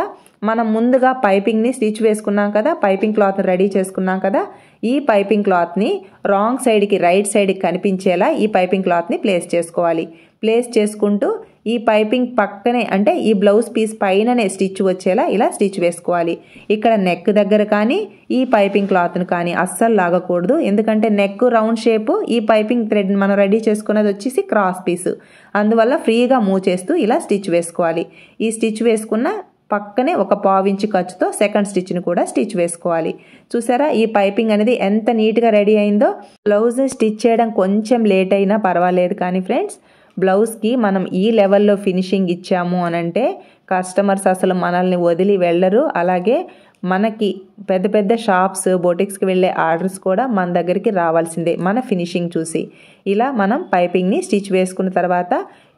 మనం ముందుగా పైపింగ్ని స్టిచ్ వేసుకున్నాం కదా పైపింగ్ క్లాత్ని రెడీ చేసుకున్నాం కదా ఈ పైపింగ్ క్లాత్ని రాంగ్ సైడ్కి రైట్ సైడ్కి కనిపించేలా ఈ పైపింగ్ క్లాత్ని ప్లేస్ చేసుకోవాలి ప్లేస్ చేసుకుంటూ ఈ పైపింగ్ పక్కనే అంటే ఈ బ్లౌజ్ పీస్ పైననే స్టిచ్ వచ్చేలా ఇలా స్టిచ్ వేసుకోవాలి ఇక్కడ నెక్ దగ్గర కానీ ఈ పైపింగ్ క్లాత్ను కానీ అస్సలు లాగకూడదు ఎందుకంటే నెక్ రౌండ్ షేప్ ఈ పైపింగ్ థ్రెడ్ మనం రెడీ చేసుకున్నది వచ్చేసి క్రాస్ పీస్ అందువల్ల ఫ్రీగా మూవ్ చేస్తూ ఇలా స్టిచ్ వేసుకోవాలి ఈ స్టిచ్ వేసుకున్న పక్కనే ఒక పావించి ఖర్చుతో సెకండ్ స్టిచ్ని కూడా స్టిచ్ వేసుకోవాలి చూసారా ఈ పైపింగ్ అనేది ఎంత నీట్గా రెడీ అయిందో బ్లౌజ్ స్టిచ్ చేయడం కొంచెం లేట్ అయినా పర్వాలేదు కానీ ఫ్రెండ్స్ బ్లౌజ్కి మనం ఈ లెవెల్లో ఫినిషింగ్ ఇచ్చాము అనంటే కస్టమర్స్ అసలు మనల్ని వదిలి వెళ్ళరు అలాగే మనకి పెద్ద పెద్ద షాప్స్ బొటిక్స్కి వెళ్ళే ఆర్డర్స్ కూడా మన దగ్గరికి రావాల్సిందే మన ఫినిషింగ్ చూసి ఇలా మనం పైపింగ్ని స్టిచ్ వేసుకున్న తర్వాత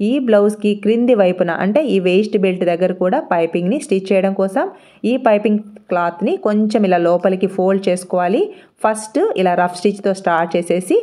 ఈ బ్లౌజ్కి క్రింది వైపున అంటే ఈ వేస్ట్ బెల్ట్ దగ్గర కూడా పైపింగ్ని స్టిచ్ చేయడం కోసం ఈ పైపింగ్ క్లాత్ని కొంచెం ఇలా లోపలికి ఫోల్డ్ చేసుకోవాలి ఫస్ట్ ఇలా రఫ్ స్టిచ్తో స్టార్ట్ చేసేసి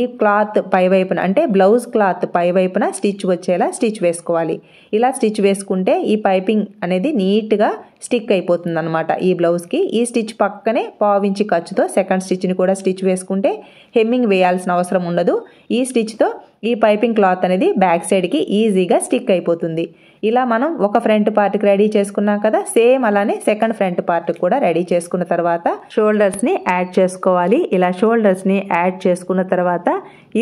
ఈ క్లాత్ పైవైపున అంటే బ్లౌజ్ క్లాత్ పైవైపున స్టిచ్ వచ్చేలా స్టిచ్ వేసుకోవాలి ఇలా స్టిచ్ వేసుకుంటే ఈ పైపింగ్ అనేది నీట్గా స్టిక్ అయిపోతుంది అనమాట ఈ బ్లౌజ్కి ఈ స్టిచ్ పక్కనే పావించి ఖర్చుతో సెకండ్ స్టిచ్ని కూడా స్టిచ్ వేసుకుంటే హెమ్మింగ్ వేయాల్సిన అవసరం ఉండదు ఈ స్టిచ్తో ఈ పైపింగ్ క్లాత్ అనేది బ్యాక్ సైడ్కి ఈజీగా స్టిక్ అయిపోతుంది ఇలా మనం ఒక ఫ్రంట్ పార్ట్కి రెడీ చేసుకున్నాం కదా సేమ్ అలానే సెకండ్ ఫ్రంట్ పార్ట్ కూడా రెడీ చేసుకున్న తర్వాత షోల్డర్స్ని యాడ్ చేసుకోవాలి ఇలా షోల్డర్స్ని యాడ్ చేసుకున్న తర్వాత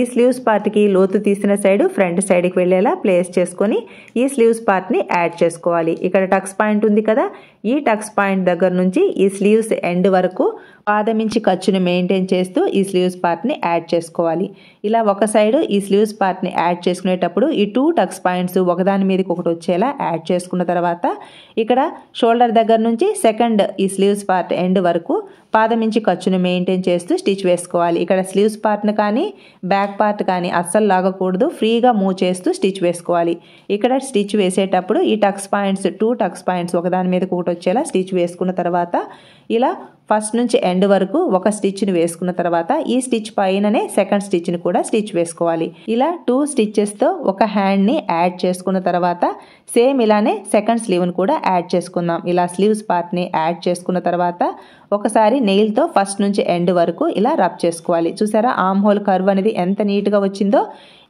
ఈ స్లీవ్స్ పార్ట్కి లోతు తీసిన సైడ్ ఫ్రంట్ సైడ్కి వెళ్ళేలా ప్లేస్ చేసుకొని ఈ స్లీవ్స్ పార్ట్ని యాడ్ చేసుకోవాలి ఇక్కడ టక్స్ పాయింట్ ఉంది కదా ఈ టక్స్ పాయింట్ దగ్గర నుంచి ఈ స్లీవ్స్ ఎండ్ వరకు పాదమించి ఖర్చును మెయింటైన్ చేస్తూ ఈ స్లీవ్స్ పార్ట్ని యాడ్ చేసుకోవాలి ఇలా ఒక సైడ్ ఈ స్లీవ్స్ పార్ట్ని యాడ్ చేసుకునేటప్పుడు ఈ టూ టక్స్ పాయింట్స్ ఒకదాని మీదకి ఒకటి వచ్చేలా యాడ్ చేసుకున్న తర్వాత ఇక్కడ షోల్డర్ దగ్గర నుంచి సెకండ్ ఈ స్లీవ్స్ పార్ట్ ఎండ్ వరకు పాదమించి ఖర్చును మెయింటైన్ చేస్తూ స్టిచ్ వేసుకోవాలి ఇక్కడ స్లీవ్స్ పార్ట్ను కానీ బ్యాక్ పార్ట్ కానీ అస్సలు లాగకూడదు ఫ్రీగా మూవ్ చేస్తూ స్టిచ్ వేసుకోవాలి ఇక్కడ స్టిచ్ వేసేటప్పుడు ఈ tucks points two tucks points ఒకదాని మీదకి ఒకటి వచ్చేలా స్టిచ్ వేసుకున్న తర్వాత ఇలా ఫస్ట్ నుంచి ఎండ్ వరకు ఒక స్టిచ్ని వేసుకున్న తర్వాత ఈ స్టిచ్ పైననే సెకండ్ స్టిచ్ని కూడా స్టిచ్ వేసుకోవాలి ఇలా టూ స్టిచ్చెస్తో ఒక హ్యాండ్ని యాడ్ చేసుకున్న తర్వాత సేమ్ ఇలానే సెకండ్ స్లీవ్ని కూడా యాడ్ చేసుకుందాం ఇలా స్లీవ్స్ పార్ట్ని యాడ్ చేసుకున్న తర్వాత ఒకసారి నెయిల్తో ఫస్ట్ నుంచి ఎండ్ వరకు ఇలా రబ్ చేసుకోవాలి చూసారా ఆమ్ హోల్ కర్వ్ అనేది ఎంత నీట్గా వచ్చిందో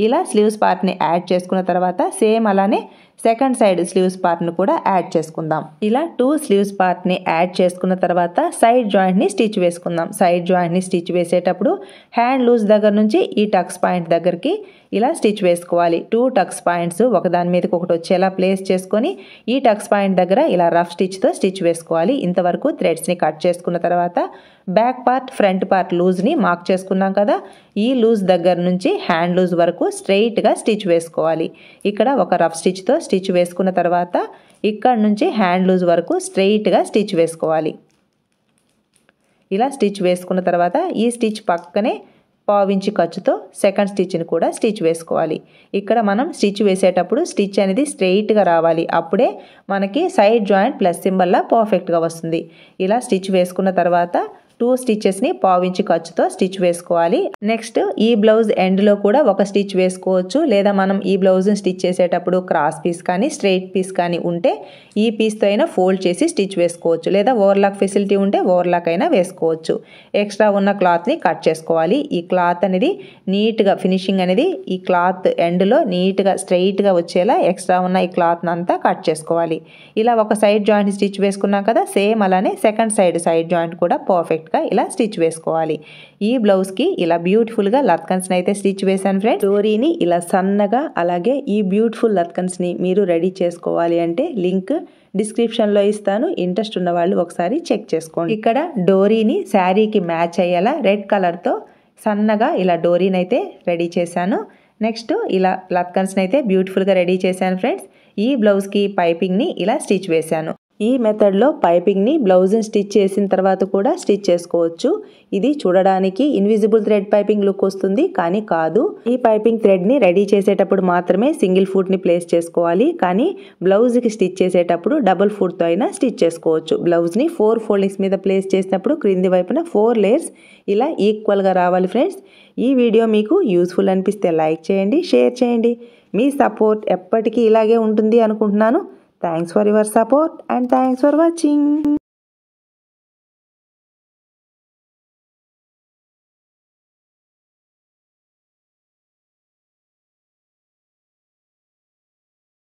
ఇలా స్లీవ్స్ పార్ట్ని యాడ్ చేసుకున్న తర్వాత సేమ్ అలానే సెకండ్ సైడ్ స్లీవ్స్ పార్ట్ని కూడా యాడ్ చేసుకుందాం ఇలా టూ స్లీవ్స్ పార్ట్ని యాడ్ చేసుకున్న తర్వాత సైడ్ జాయింట్ని స్టిచ్ వేసుకుందాం సైడ్ జాయింట్ని స్టిచ్ వేసేటప్పుడు హ్యాండ్ లూజ్ దగ్గర నుంచి ఈ టక్స్ పాయింట్ దగ్గరికి ఇలా స్టిచ్ వేసుకోవాలి టూ టక్స్ పాయింట్స్ ఒకదాని మీదకి ఒకటి వచ్చేలా ప్లేస్ చేసుకొని ఈ టక్స్ పాయింట్ దగ్గర ఇలా రఫ్ స్టిచ్తో స్టిచ్ వేసుకోవాలి ఇంతవరకు థ్రెడ్స్ని కట్ చేసుకున్న తర్వాత బ్యాక్ పార్ట్ ఫ్రంట్ పార్ట్ లూజ్ని మార్క్ చేసుకున్నాం కదా ఈ లూజ్ దగ్గర నుంచి హ్యాండ్ లూజ్ వరకు స్ట్రెయిట్గా స్టిచ్ వేసుకోవాలి ఇక్కడ ఒక రఫ్ స్టిచ్తో స్టిచ్ వేసుకున్న తర్వాత ఇక్కడ నుంచి హ్యాండ్ లూజ్ వరకు స్ట్రెయిట్గా స్టిచ్ వేసుకోవాలి ఇలా స్టిచ్ వేసుకున్న తర్వాత ఈ స్టిచ్ పక్కనే పావించి ఖర్చుతో సెకండ్ స్టిచ్ని కూడా స్టిచ్ వేసుకోవాలి ఇక్కడ మనం స్టిచ్ వేసేటప్పుడు స్టిచ్ అనేది స్ట్రెయిట్గా రావాలి అప్పుడే మనకి సైడ్ జాయింట్ ప్లస్ సింబల్లా పర్ఫెక్ట్గా వస్తుంది ఇలా స్టిచ్ వేసుకున్న తర్వాత టూ స్టిచెస్ని పావించి ఖర్చుతో స్టిచ్ వేసుకోవాలి నెక్స్ట్ ఈ బ్లౌజ్ ఎండ్లో కూడా ఒక స్టిచ్ వేసుకోవచ్చు లేదా మనం ఈ బ్లౌజ్ని స్టిచ్ చేసేటప్పుడు క్రాస్ పీస్ కానీ స్ట్రైట్ పీస్ కానీ ఉంటే ఈ పీస్తో అయినా ఫోల్డ్ చేసి స్టిచ్ వేసుకోవచ్చు లేదా ఓవర్లాక్ ఫెసిలిటీ ఉంటే ఓవర్లాక్ అయినా వేసుకోవచ్చు ఎక్స్ట్రా ఉన్న క్లాత్ని కట్ చేసుకోవాలి ఈ క్లాత్ అనేది నీట్గా ఫినిషింగ్ అనేది ఈ క్లాత్ ఎండ్లో నీట్గా స్ట్రెయిట్గా వచ్చేలా ఎక్స్ట్రా ఉన్న ఈ క్లాత్ని అంతా కట్ చేసుకోవాలి ఇలా ఒక సైడ్ జాయింట్ స్టిచ్ వేసుకున్నాం కదా సేమ్ అలానే సెకండ్ సైడ్ సైడ్ జాయింట్ కూడా పర్ఫెక్ట్ కరెక్ట్గా ఇలా స్టిచ్ వేసుకోవాలి ఈ బ్లౌజ్కి ఇలా బ్యూటిఫుల్గా లత్కన్స్ని అయితే స్టిచ్ వేశాను ఫ్రెండ్స్ డోరీని ఇలా సన్నగా అలాగే ఈ బ్యూటిఫుల్ లత్కన్స్ని మీరు రెడీ చేసుకోవాలి అంటే లింక్ డిస్క్రిప్షన్లో ఇస్తాను ఇంట్రెస్ట్ ఉన్న వాళ్ళు ఒకసారి చెక్ చేసుకోండి ఇక్కడ డోరీని శారీకి మ్యాచ్ అయ్యేలా రెడ్ కలర్తో సన్నగా ఇలా డోరీని అయితే రెడీ చేశాను నెక్స్ట్ ఇలా లత్కన్స్ని అయితే బ్యూటిఫుల్గా రెడీ చేశాను ఫ్రెండ్స్ ఈ బ్లౌజ్కి పైపింగ్ని ఇలా స్టిచ్ వేశాను ఈ మెథడ్లో పైపింగ్ని బ్లౌజ్ని స్టిచ్ చేసిన తర్వాత కూడా స్టిచ్ చేసుకోవచ్చు ఇది చూడడానికి ఇన్విజిబుల్ థ్రెడ్ పైపింగ్ లుక్ వస్తుంది కానీ కాదు ఈ పైపింగ్ థ్రెడ్ని రెడీ చేసేటప్పుడు మాత్రమే సింగిల్ ఫుడ్ని ప్లేస్ చేసుకోవాలి కానీ బ్లౌజ్కి స్టిచ్ చేసేటప్పుడు డబుల్ ఫుట్తో అయినా స్టిచ్ చేసుకోవచ్చు బ్లౌజ్ని ఫోర్ ఫోల్డింగ్స్ మీద ప్లేస్ చేసినప్పుడు క్రింది వైపున ఫోర్ లేయర్స్ ఇలా ఈక్వల్గా రావాలి ఫ్రెండ్స్ ఈ వీడియో మీకు యూస్ఫుల్ అనిపిస్తే లైక్ చేయండి షేర్ చేయండి మీ సపోర్ట్ ఎప్పటికీ ఇలాగే ఉంటుంది అనుకుంటున్నాను Thanks for your support and thanks for watching.